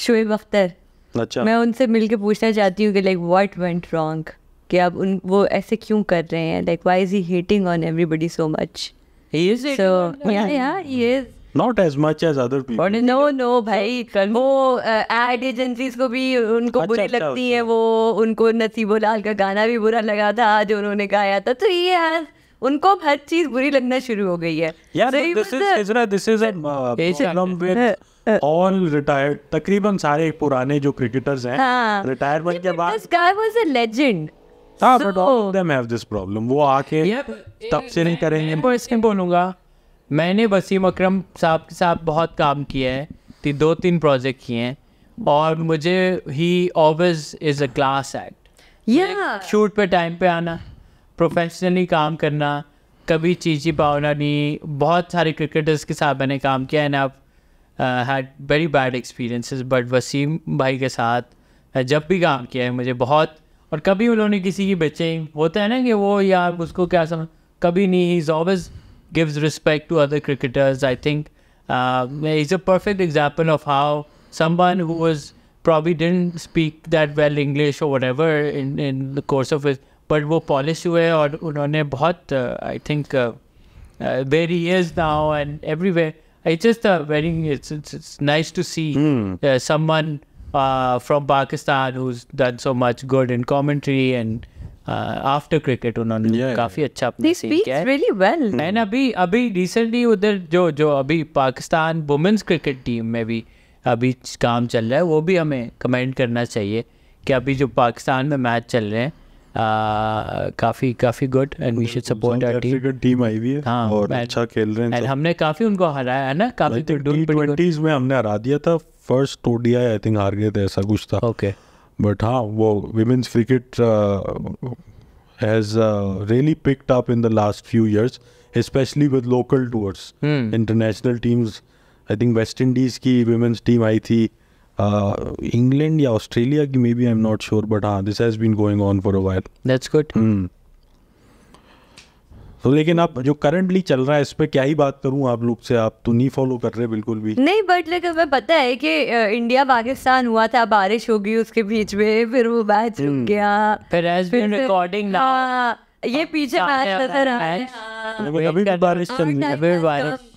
शोएब अख्तर अच्छा मैं उनसे मिलके पूछना चाहती हूँ कि लाइक व्हाट वेंट रॉन्ग कि अब उन वो ऐसे क्यों कर रहे हैं like why is he hating on everybody so much he is so yeah yeah he is not as much as other people no no भाई वो एड uh, एजेंसीज को भी उनको अच्छा, बुरी अच्छा, लगती अच्छा। है वो उनको नसीबो लाल का गाना भी बुरा लगा था जो उन्होंने गाया था तो ये यार उनको हर चीज बुरी लगना शुरू हो गई है यार this is this is problem with all retired तकरीबन सारे पुराने जो क्रिकेटर्स हैं रिटायरमेंट हाँ। के बाद this guy was a legend बोलूंगा बोलूँगा मैंने वसीम अक्रम साहब के साथ बहुत काम किया है ती दो तीन प्रोजेक्ट किए हैं और मुझे he always is a class act shoot पे टाइम पे आना प्रोफेशनली काम करना कभी चीजी पावना नहीं बहुत सारे क्रिकेटर्स के साथ मैंने काम किया एंड आप had very bad experiences but Wasim भाई के साथ जब भी काम किया है मुझे बहुत और कभी उन्होंने किसी की बच्चे होता है ना कि वो यार उसको क्या समझ कभी नहीं is always gives respect to other cricketers I think is a perfect example of how someone who was probably didn't speak that well English और whatever in, in the course of it, वो polish हुए और उन्होंने बहुत I think where he is now and everywhere it's just very it's it's nice to see someone uh, from Pakistan who's done so much good in commentary and uh, after cricket उन्होंने yeah, काफी yeah. अच्छा अपना scene किया really well. Hmm. And अभी अभी recently उधर जो जो अभी पाकिस्तान वुमेन्स क्रिकेट टीम में भी अभी काम चल रहा है वो भी हमें कमेंट करना चाहिए कि अभी जो पाकिस्तान में मैच चल रहे हैं काफ़ी काफ़ी good and we should support our team good team आई हुई है हाँ, और अच्छा खेल रहे हैं एंड हमने काफ़ी उनको हराया है ना काफ़ी में हमने हरा दिया था फर्स्ट ओडीआई आई थिंक हार गए थे ऐसा कुछ था ओके बट हाँ वो women's cricket has really picked up in the last few years specially with local tours international teams I think West Indies की विमेंस टीम आई थी इंग्लैंड या ऑस्ट्रेलिया की maybe I am not sure but हाँ this has been going on for a while that's good तो लेकिन आप जो करंटली चल रहा है इस पर क्या ही बात करूं आप लोग से आप तो नहीं फॉलो कर रहे बिल्कुल भी नहीं बट लेकिन मैं पता है कि इंडिया पाकिस्तान हुआ था बारिश होगी उसके बीच में फिर वो मैच रुक हम्म। गया फिर एज बीन रिकॉर्डिंग नाउ ये पीछे मैच हाँ। अभी बारिश चल रही है बारिश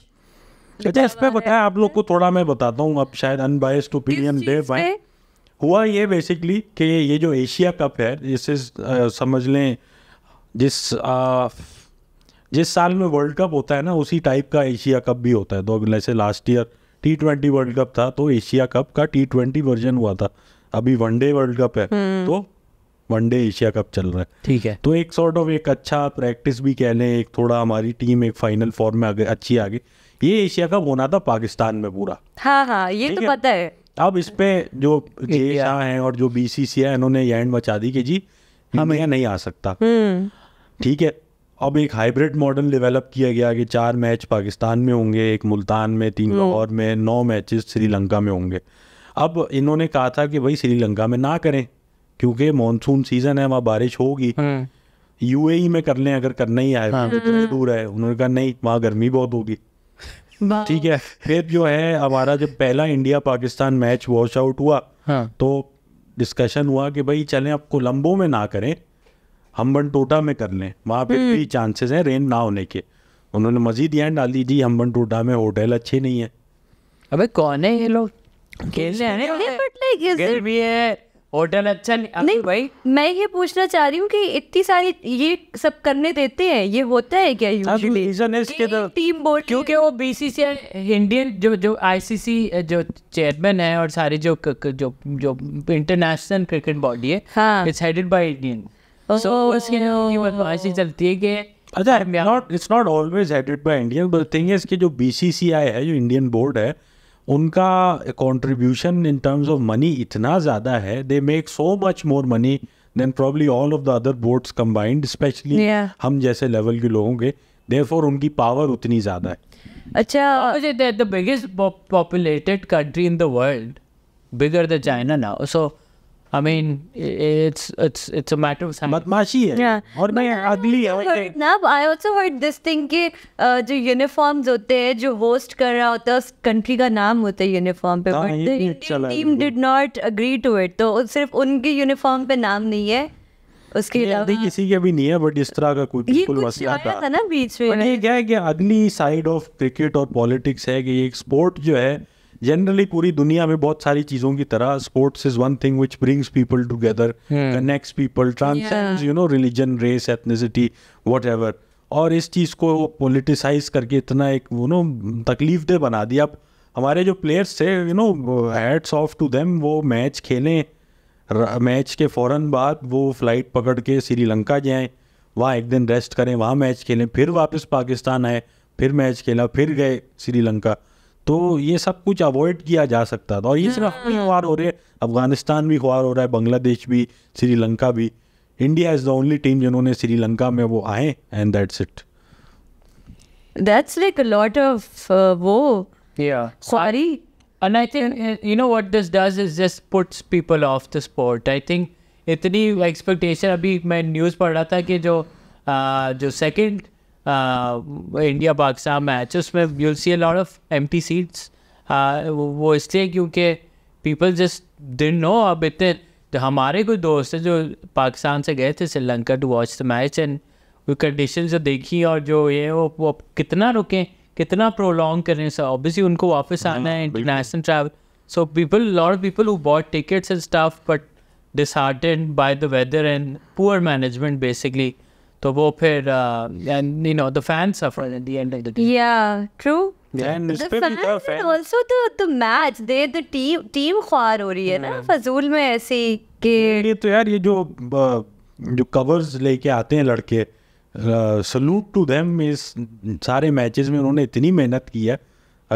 अच्छा इस पे बताया आप लोग को थोड़ा मैं बताता हूँ अब शायद अनबायस्ड ओपिनियन दे पाए हुआ ये बेसिकली कि ये जो एशिया कप है जिसे समझ लें जिस जिस साल में वर्ल्ड कप होता है ना उसी टाइप का एशिया कप भी होता है तो जैसे last year T twenty world cup था तो एशिया कप का टी ट्वेंटी वर्जन हुआ था अभी वनडे वर्ल्ड कप है हम्म। तो वनडे एशिया कप चल रहा है ठीक है तो एक सॉर्ट ऑफ एक अच्छा प्रैक्टिस भी कह लें एक थोड़ा हमारी टीम एक फाइनल फॉर्म में आगे अच्छी गई ये एशिया कप होना था पाकिस्तान में पूरा हाँ हाँ ये तो पता है अब इस पे जो जे शाह हैं और जो बीसीसीआई इन्होंने ये एंड मचा दी कि जी हम यहाँ नहीं आ सकता हम्म। ठीक है अब एक हाइब्रिड मॉडल डेवलप किया गया कि चार मैच पाकिस्तान में होंगे एक मुल्तान में तीन हम्म। लाहौर में नौ मैचेस श्रीलंका में होंगे अब इन्होंने कहा था कि भाई श्रीलंका में ना करें क्योंकि मानसून सीजन है वहाँ बारिश होगी यूएई हम्म। e में कर लें अगर करना ही आए हाँ। दूर है उन्होंने कहा नहीं वहाँ गर्मी बहुत होगी ठीक है फिर जो है हमारा जब पहला India Pakistan match wash out हुआ हाँ। तो डिस्कशन हुआ कि भाई चलें आप कोलंबो में ना करें हम बन टोटा में कर लें वहाँ पे भी चांसेस हम्म। हैं रेन ना होने के उन्होंने मजीद यहाँ डाली जी हम बन टोटा में होटल अच्छे नहीं है अबे कौन है ये लोग गर्मी है होटल अच्छा नहीं, नहीं भाई मैं ये पूछना चाह रही हूँ कि इतनी सारी ये सब करने देते हैं ये होता है क्या यूजुअली हाँ, तो टीम तो। बोर्ड क्योंकि वो बीसीसीआई इंडियन जो जो आईसीसी जो चेयरमैन है और सारी जो जो जो इंटरनेशनल क्रिकेट बॉडी है it's headed by Indian So, oh. you know, अच्छा, you advice is that अच्छा not it's not always headed by Indian but thing इसके जो बीसीसीआई है जो इंडियन बोर्ड है उनका contribution in terms of money इतना ज़्यादा है they make so much more money than probably all of the other boards combined specially हम जैसे लेवल के लोगों के देर फॉर उनकी पावर उतनी ज़्यादा है अच्छा the biggest populated country in the world bigger the China ना so so, I mean it's it's it's a matter of बदमाशी है yeah. और मैं अगली ना I also heard this thing कि जो यूनिफॉर्म्स होते हैं जो होस्ट कर रहा होता है उस कंट्री का नाम होता है यूनिफॉर्म पे but team did not agree to it तो सिर्फ उनके यूनिफॉर्म पे नाम नहीं है उसके अलावा किसी के भी नहीं है बट इस तरह का कोई बिल्कुल मसला था।, था ना बीच में ये क्या है कि अगली साइड ऑफ क्रिकेट और पॉलिटिक्स है कि एक स्पोर्ट जो है जनरली पूरी दुनिया में बहुत सारी चीज़ों की तरह sports is one thing which brings people together connect people transcends you know religion race ethnicity whatever और इस चीज़ को पोलिटिसाइज करके इतना एक वो नो तकलीफ दे बना दिया अब हमारे जो प्लेयर्स थे you know hats off to them वो मैच खेलें मैच के फ़ौर बाद वो फ्लाइट पकड़ के श्रीलंका जाएँ वहाँ एक दिन रेस्ट करें वहाँ मैच खेलें फिर वापस पाकिस्तान आए फिर मैच खेला फिर गए श्रीलंका तो ये सब कुछ अवॉइड किया जा सकता था और ये हाँ। सिर्फ हाँ। ख्वार हो रहे हैं अफगानिस्तान भी ख्वार हो रहा है बांग्लादेश भी श्रीलंका भी India is the only team जिन्होंने श्रीलंका में वो आए and that's it that's like a lot of वो या sorry and I think you know what this does is just puts people off the sport I think इतनी expectation अभी मैं news पढ़ रहा था कि जो आ, uh, जो सेकंड इंडिया पाकिस्तान मैच उसमें you'll see a lot of empty seats वो इसलिए क्योंकि पीपल जस्ट डिन नो अब इतने तो हमारे कुछ दोस्त हैं जो पाकिस्तान से गए थे Sri Lanka to watch the match and वो कंडीशन जो देखी और जो ये वो, वो कितना रुकें कितना प्रोलॉन्ग करें सर ऑब्वियसली उनको वापस आना हाँ, है international travel so people lot of people who bought tickets and staff but disheartened by the weather and poor management basically तो वो फिर and you know the fans suffer at the end of the day yeah true And the fans fan also the the match they the team team ख्वार हो रही है ना फजूल में ऐसे के ये तो यार ये जो जो कवर्स लेके आते हैं लड़के सलूट टू देम इस सारे मैचेस में उन्होंने इतनी मेहनत की है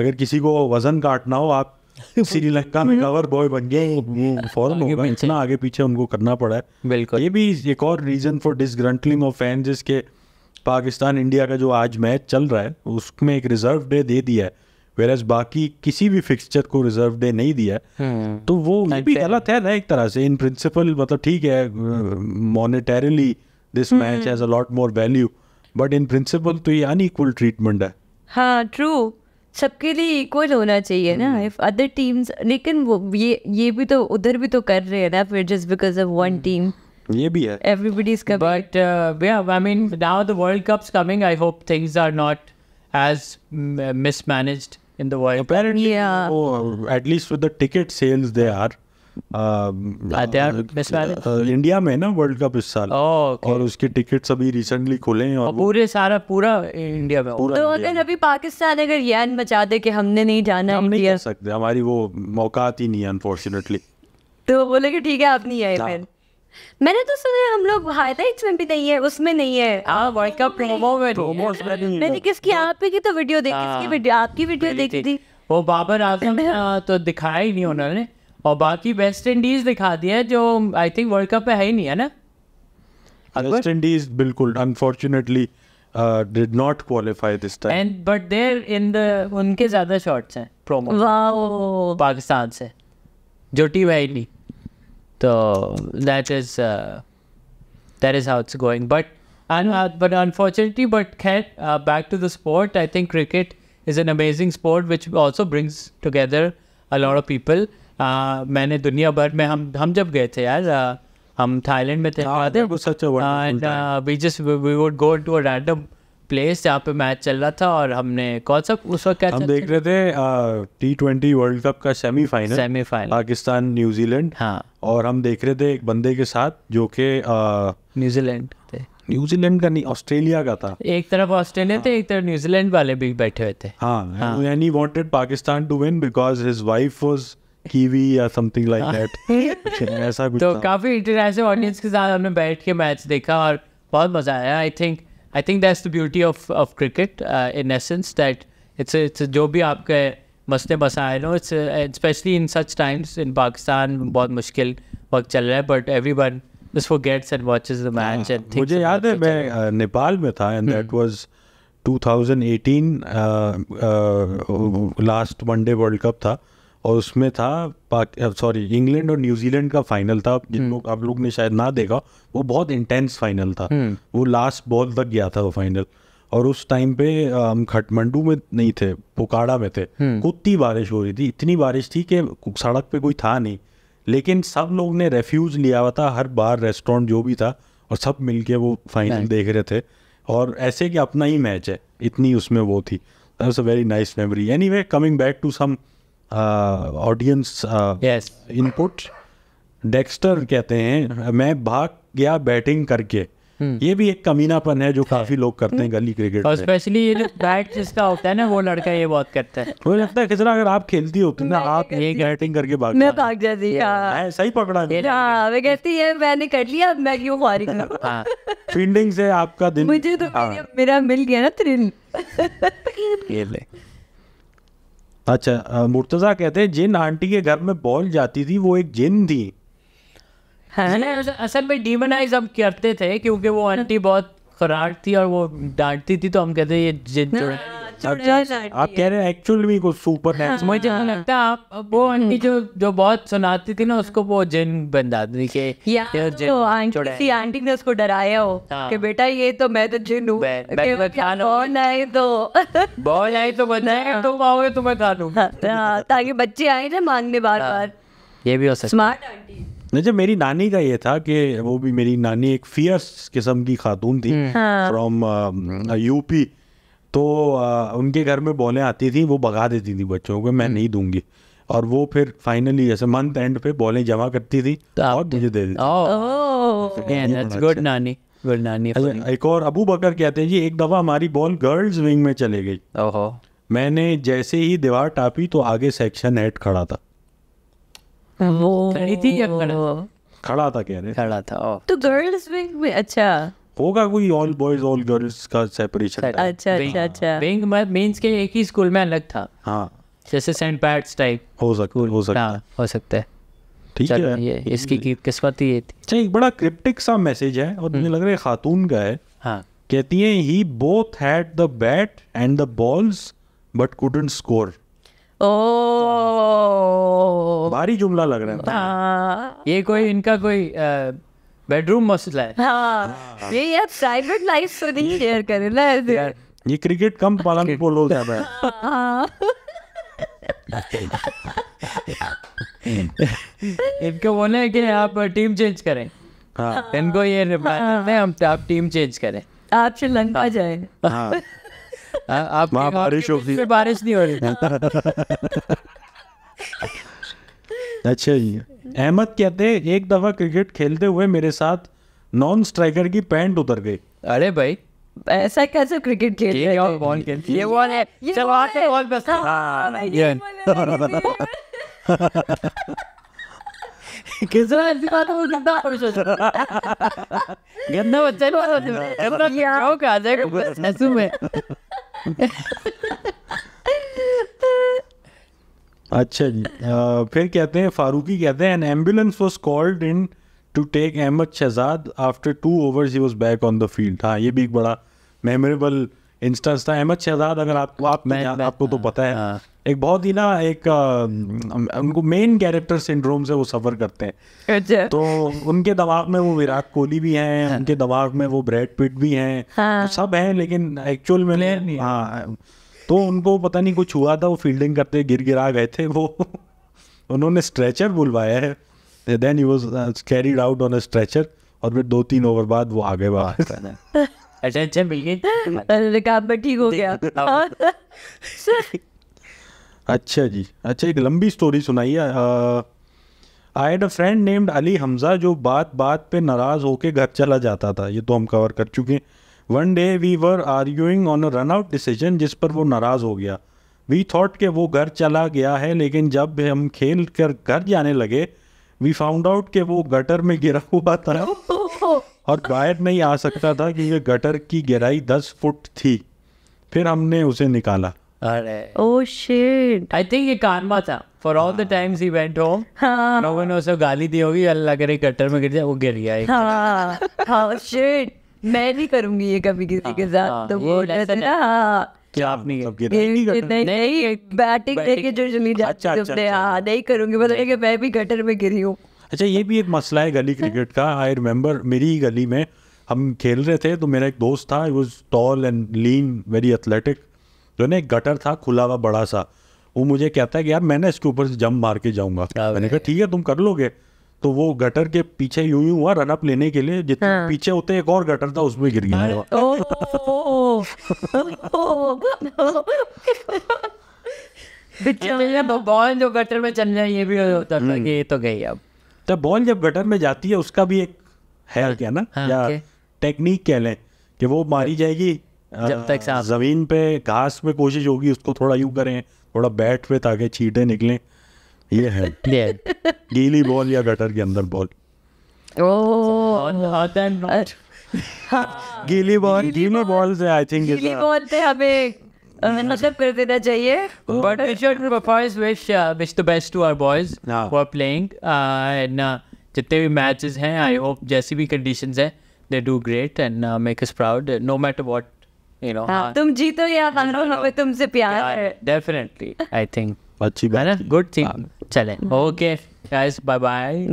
अगर किसी को वजन काटना हो आप श्रीलंका में कवर बॉय बन गए फॉरन हो गए इतना आगे पीछे उनको करना पड़ा है बिल्कुल ये भी एक और reason for disgruntling of fan जिसके पाकिस्तान इंडिया का जो आज मैच चल रहा है उसमें एक रिजर्व डे दे दिया है वेर एज बाकी किसी भी फिक्सचर को रिजर्व डे नहीं दिया हम्म। तो वो भी गलत है ना एक तरह से इन प्रिंसिपल मतलब ठीक है monetarily this match has a lot more value but in principle तो ये अनइक्वल ट्रीटमेंट है हाँ ट्रू सबके लिए इक्वल होना चाहिए ना इफ अदर टीम्स लेकिन वो ये ये भी तो उधर भी तो कर रहे हैं ना फिर just because of one team ये भी है everybody is coming but yeah I mean now the world cup is coming I hope things are not as mismanaged in the world Apparently, या oh, at least with the ticket sales, they India um, uh, uh, में ना world cup इस साल oh, और उसके ticket अभी recently खुले हैं और पूरे सारा पूरा इंडिया में तो अगर अभी पाकिस्तान अगर यान बचा दे कि हमने नहीं जाना हम नहीं कर सकते हमारी वो मौका ही नहीं है अनफॉर्चुनेटली तो बोले कि ठीक है आप नहीं आए हाँ। फिर मैंने तो सुना है हम लोग हाईलाइट्स में भी नहीं है उसमें नहीं है आ वर्ल्ड कप प्रोमो में मैंने किसकी हाँ। आप ही की तो वीडियो देखी किसकी वीडियो हाँ। आपकी वीडियो देखी थी वो बाबर आजम तो दिखाया ही नहीं उन्होंने और बाकी वेस्ट इंडीज दिखा दिया जो आई थिंक वर्ल्ड कप में है ही नहीं है ना वेस्ट इंडीज बिल्कुल unfortunately did not qualify this time and but there in the उनके ज्यादा शॉट्स हैं प्रोमो वाओ पाकिस्तान से जो टीम है ही नहीं तो that is that is how it's going but and but unfortunately but खैर back to the sport I think cricket is an amazing sport which also brings together a lot of people ah, मैंने दुनिया भर में हम हम जब गए थे यार आ, हम थाईलैंड में थे we just go to a random place जहाँ पे मैच चल रहा था और हमने कौन सा उस वक्त क्या हम देख रहे थे टी ट्वेंटी वर्ल्ड कप का सेमीफाइनल सेमीफाइनल पाकिस्तान न्यूजीलैंड हाँ और हम देख रहे थे एक बंदे के साथ जो के न्यूजीलैंड थे न्यूजीलैंड का नहीं ऑस्ट्रेलिया का था एक तरफ ऑस्ट्रेलिया थे हाँ. एक तरफ न्यूजीलैंड वाले भी बैठे हुए थे हाँ, हाँ. and he wanted Pakistan to win because kiwi या समथिंग लाइक दैट ऐसा कुछ तो काफी इंटरनेशनल ऑडियंस के साथ हमने बैठ के मैच देखा और बहुत मजा आया I think I think that's the beauty of of cricket in essence that it's it's जो भी आपके मसले मसाइल no it's especially in such times in Pakistan बहुत मुश्किल वक्त चल रहा है but everyone forgets and watches the हाँ, match and thinks मुझे याद है मैं uh, नेपाल में था and that was 2018 last one day world cup था और उसमें था सॉरी इंग्लैंड और न्यूजीलैंड का फाइनल था जिन हम्म। लोग आप लोग ने शायद ना देखा वो बहुत इंटेंस फाइनल था हम्म। वो लास्ट बॉल तक गया था वो फाइनल और उस टाइम पे हम खटमंडू में नहीं थे पोकाड़ा में थे हम्म। कुत्ती बारिश हो रही थी इतनी बारिश थी कि सड़क पे कोई था नहीं लेकिन सब लोग ने रेफ्यूज लिया हुआ था हर बार रेस्टोरेंट जो भी था और सब मिलके वो फाइनल देख रहे थे और ऐसे कि अपना ही मैच है इतनी उसमें वो थी a very nice memory anyway coming back to some uh, audience uh, yes. input. Dexter कहते हैं मैं भाग गया बैटिंग करके Hmm. ये भी एक कमीनापन है जो काफी लोग करते हैं हम्म। गली क्रिकेट और स्पेशली ये जो बैट जिसका होता है ना वो लड़का ये बहुत करता है मुझे लगता है किसना अगर आप खेलती होती ना आप ये बैटिंग करके भाग मैं भाग जाती हां सही पकड़ा है हां वे कहती है मैंने कर लिया अब मैं क्यों फारिग हां फील्डिंग से आपका दिन मुझे तो मेरा हाँ। मिल गया ना थ्रिल खेल अच्छा मुर्तज़ा कहते हैं जिन आंटी के घर में बॉल जाती थी वो एक जिन थी असल में डीमनाइज हम करते थे क्योंकि वो आंटी बहुत खराब थी और वो डांटती थी तो हम कहते हैं ये जिन आप कह रहे हैं एक्चुअल में कुछ सुपर हाँ। मुझे लगता है आप वो आंटी जो जो बहुत सुनाती थी ना हाँ। उसको वो जिन बन जाती के किसी आंटी ने उसको डराया हो हाँ। कि बेटा ये तो मैं तो जिन हूँ कौन आए तो बॉल आए तो बनाए तो आओगे तो मैं खा लूंगा ताकि बच्चे आए ना मांगने बार बार ये भी हो सकता स्मार्ट आंटी जब मेरी नानी का ये था कि वो भी मेरी नानी एक फियर्स किस्म की खातून थी फ्रॉम हम्म। यूपी तो आ, उनके घर में बोले आती थी वो भगा देती थी बच्चों को मैं हम्म। नहीं दूंगी और वो फिर फाइनली जैसे मंथ एंड पे बोले जमा करती थी तो और मुझे दे देती गुड अच्छा। नानी गुड नानी अच्छा, एक और अबू बकर कहते हैं जी एक दफ़ा हमारी बॉल गर्ल्स विंग में चले गई मैंने जैसे ही दीवार टापी तो आगे सेक्शन हेड खड़ा था वो खड़ी थी या खड़ा खड़ा था कह रहे खड़ा था तो गर्ल्स विंग में अच्छा होगा कोई ऑल बॉयज ऑल गर्ल्स का सेपरेशन अच्छा, अच्छा अच्छा अच्छा बैंक मत मींस के एक ही स्कूल में अलग था हाँ जैसे सेंट पैट्स टाइप हो सकता हो सकता हाँ, हो सकता है ठीक है ये इसकी की किस्मत ही थी अच्छा एक बड़ा क्रिप्टिक सा मैसेज है और मुझे हम्म। लग रहा है खातून का है हाँ कहती है he both had the bat and the balls but couldn't score ओ भारी जुमला लग रहा है हाँ। ये कोई इनका कोई बेडरूम मसला है हाँ ये यार प्राइवेट लाइफ तो नहीं शेयर करें ना ऐसे यार ये क्रिकेट कम पालन लोग जाता है इनको बोले कि आप टीम चेंज करें हाँ इनको ये नहीं हाँ। हम तो आप टीम चेंज करें आप श्रीलंका जाए हाँ, हाँ आप बारिश हो रही बारिश नहीं हो रही अच्छा जी अहमद कहते हैं एक दफ़ा क्रिकेट खेलते हुए मेरे साथ नॉन स्ट्राइकर की पैंट उतर गई अरे भाई ऐसा कैसे क्रिकेट खेल रहे बॉल खेल ये बॉल है चलो आते बॉल पे हां हाँ, हाँ, ये गंदा हो गंदा बच्चा क्या में अच्छा जी आ, फिर कहते हैं फारूकी कहते हैं an ambulance was called in to take Ahmed Shehzad after two overs he was back on the field हाँ ये भी एक बड़ा मेमोरेबल इंस्टेंस था अहमद शहजाद अगर आप, आप मैं, मैं, आपको तो पता है आ, हाँ। एक बहुत ही ना एक आ, उनको मेन कैरेक्टर सिंड्रोम से वो सफ़र करते हैं अच्छा। तो उनके दबाव में वो विराट कोहली भी हैं हाँ। उनके दबाव में वो ब्रैड पिट भी हैं हाँ। तो सब हैं लेकिन एक्चुअल में हाँ तो उनको पता नहीं कुछ हुआ था वो फील्डिंग करते गिर गिरा गए थे वो उन्होंने स्ट्रेचर बुलवाया है then he was carried out on a stretcher और फिर दो तीन ओवर बाद वो आगे बाहर अटेंशन मिल गई काम तो ठीक हो गया हाँ। अच्छा जी अच्छा एक लंबी स्टोरी सुनाइए I had a friend named Ali Hamza जो बात बात पे नाराज़ होके घर चला जाता था ये तो हम कवर कर चुके हैं one day we were arguing on a run out decision जिस पर वो नाराज़ हो गया वी थॉट के वो घर चला गया है लेकिन जब हम खेल कर घर जाने लगे वी फाउंड आउट कि वो गटर में गिरा हुआ था और बाहर नहीं आ सकता था कि ये गटर की गहराई दस फुट थी फिर हमने उसे निकाला अरे oh, ये था हाँ। हाँ। गाली दी होगी अल्लाह करे गटर में गिर जाए वो गिर गया मैं नहीं करूंगी ये कभी किसी हाँ, के साथ हाँ, तो वो ना हाँ। गटर अच्छा, अच्छा, अच्छा, मतलब का आई रिमेम्बर मेरी ही गली में हम खेल रहे थे तो मेरा एक दोस्त था टॉल एंड लीन एथलेटिक जो ना एक गटर था खुला हुआ बड़ा सा वो मुझे कहता है कि यार मैंने इसके ऊपर से जंप मार के जाऊंगा मैंने कहा ठीक है तुम कर लोगे तो वो गटर के पीछे यूं यूं हुआ रनअप लेने के लिए जितने हाँ। पीछे होते एक और गटर था उसमें गिर गया हाँ। बॉल जो गटर में चल जाए ये भी होता था हम्म। ये तो गई अब तो बॉल जब गटर में जाती है उसका भी एक है क्या ना हाँ, या टेक्निक कह लें कि वो मारी जाएगी जब तक जमीन पे घास में कोशिश होगी उसको थोड़ा यूं करें थोड़ा बैट पे ताकि छीटे निकलें ये है गीली बॉल या गटर के अंदर बॉल हाँ, गीली बॉल गीली बॉल से आई थिंक गीली बॉल से हमें मतलब कर देना चाहिए but we should performance wish wish the best to our boys who are playing and जितने भी मैचेस हैं आई होप जैसी भी कंडीशंस हैं they do great and make us proud no matter what you know तुम जीतो या हारो हमें तुमसे प्यार है डेफिनेटली आई थिंक अच्छी बात है गुड थिंग चले हम्म। Okay guys bye bye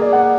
bye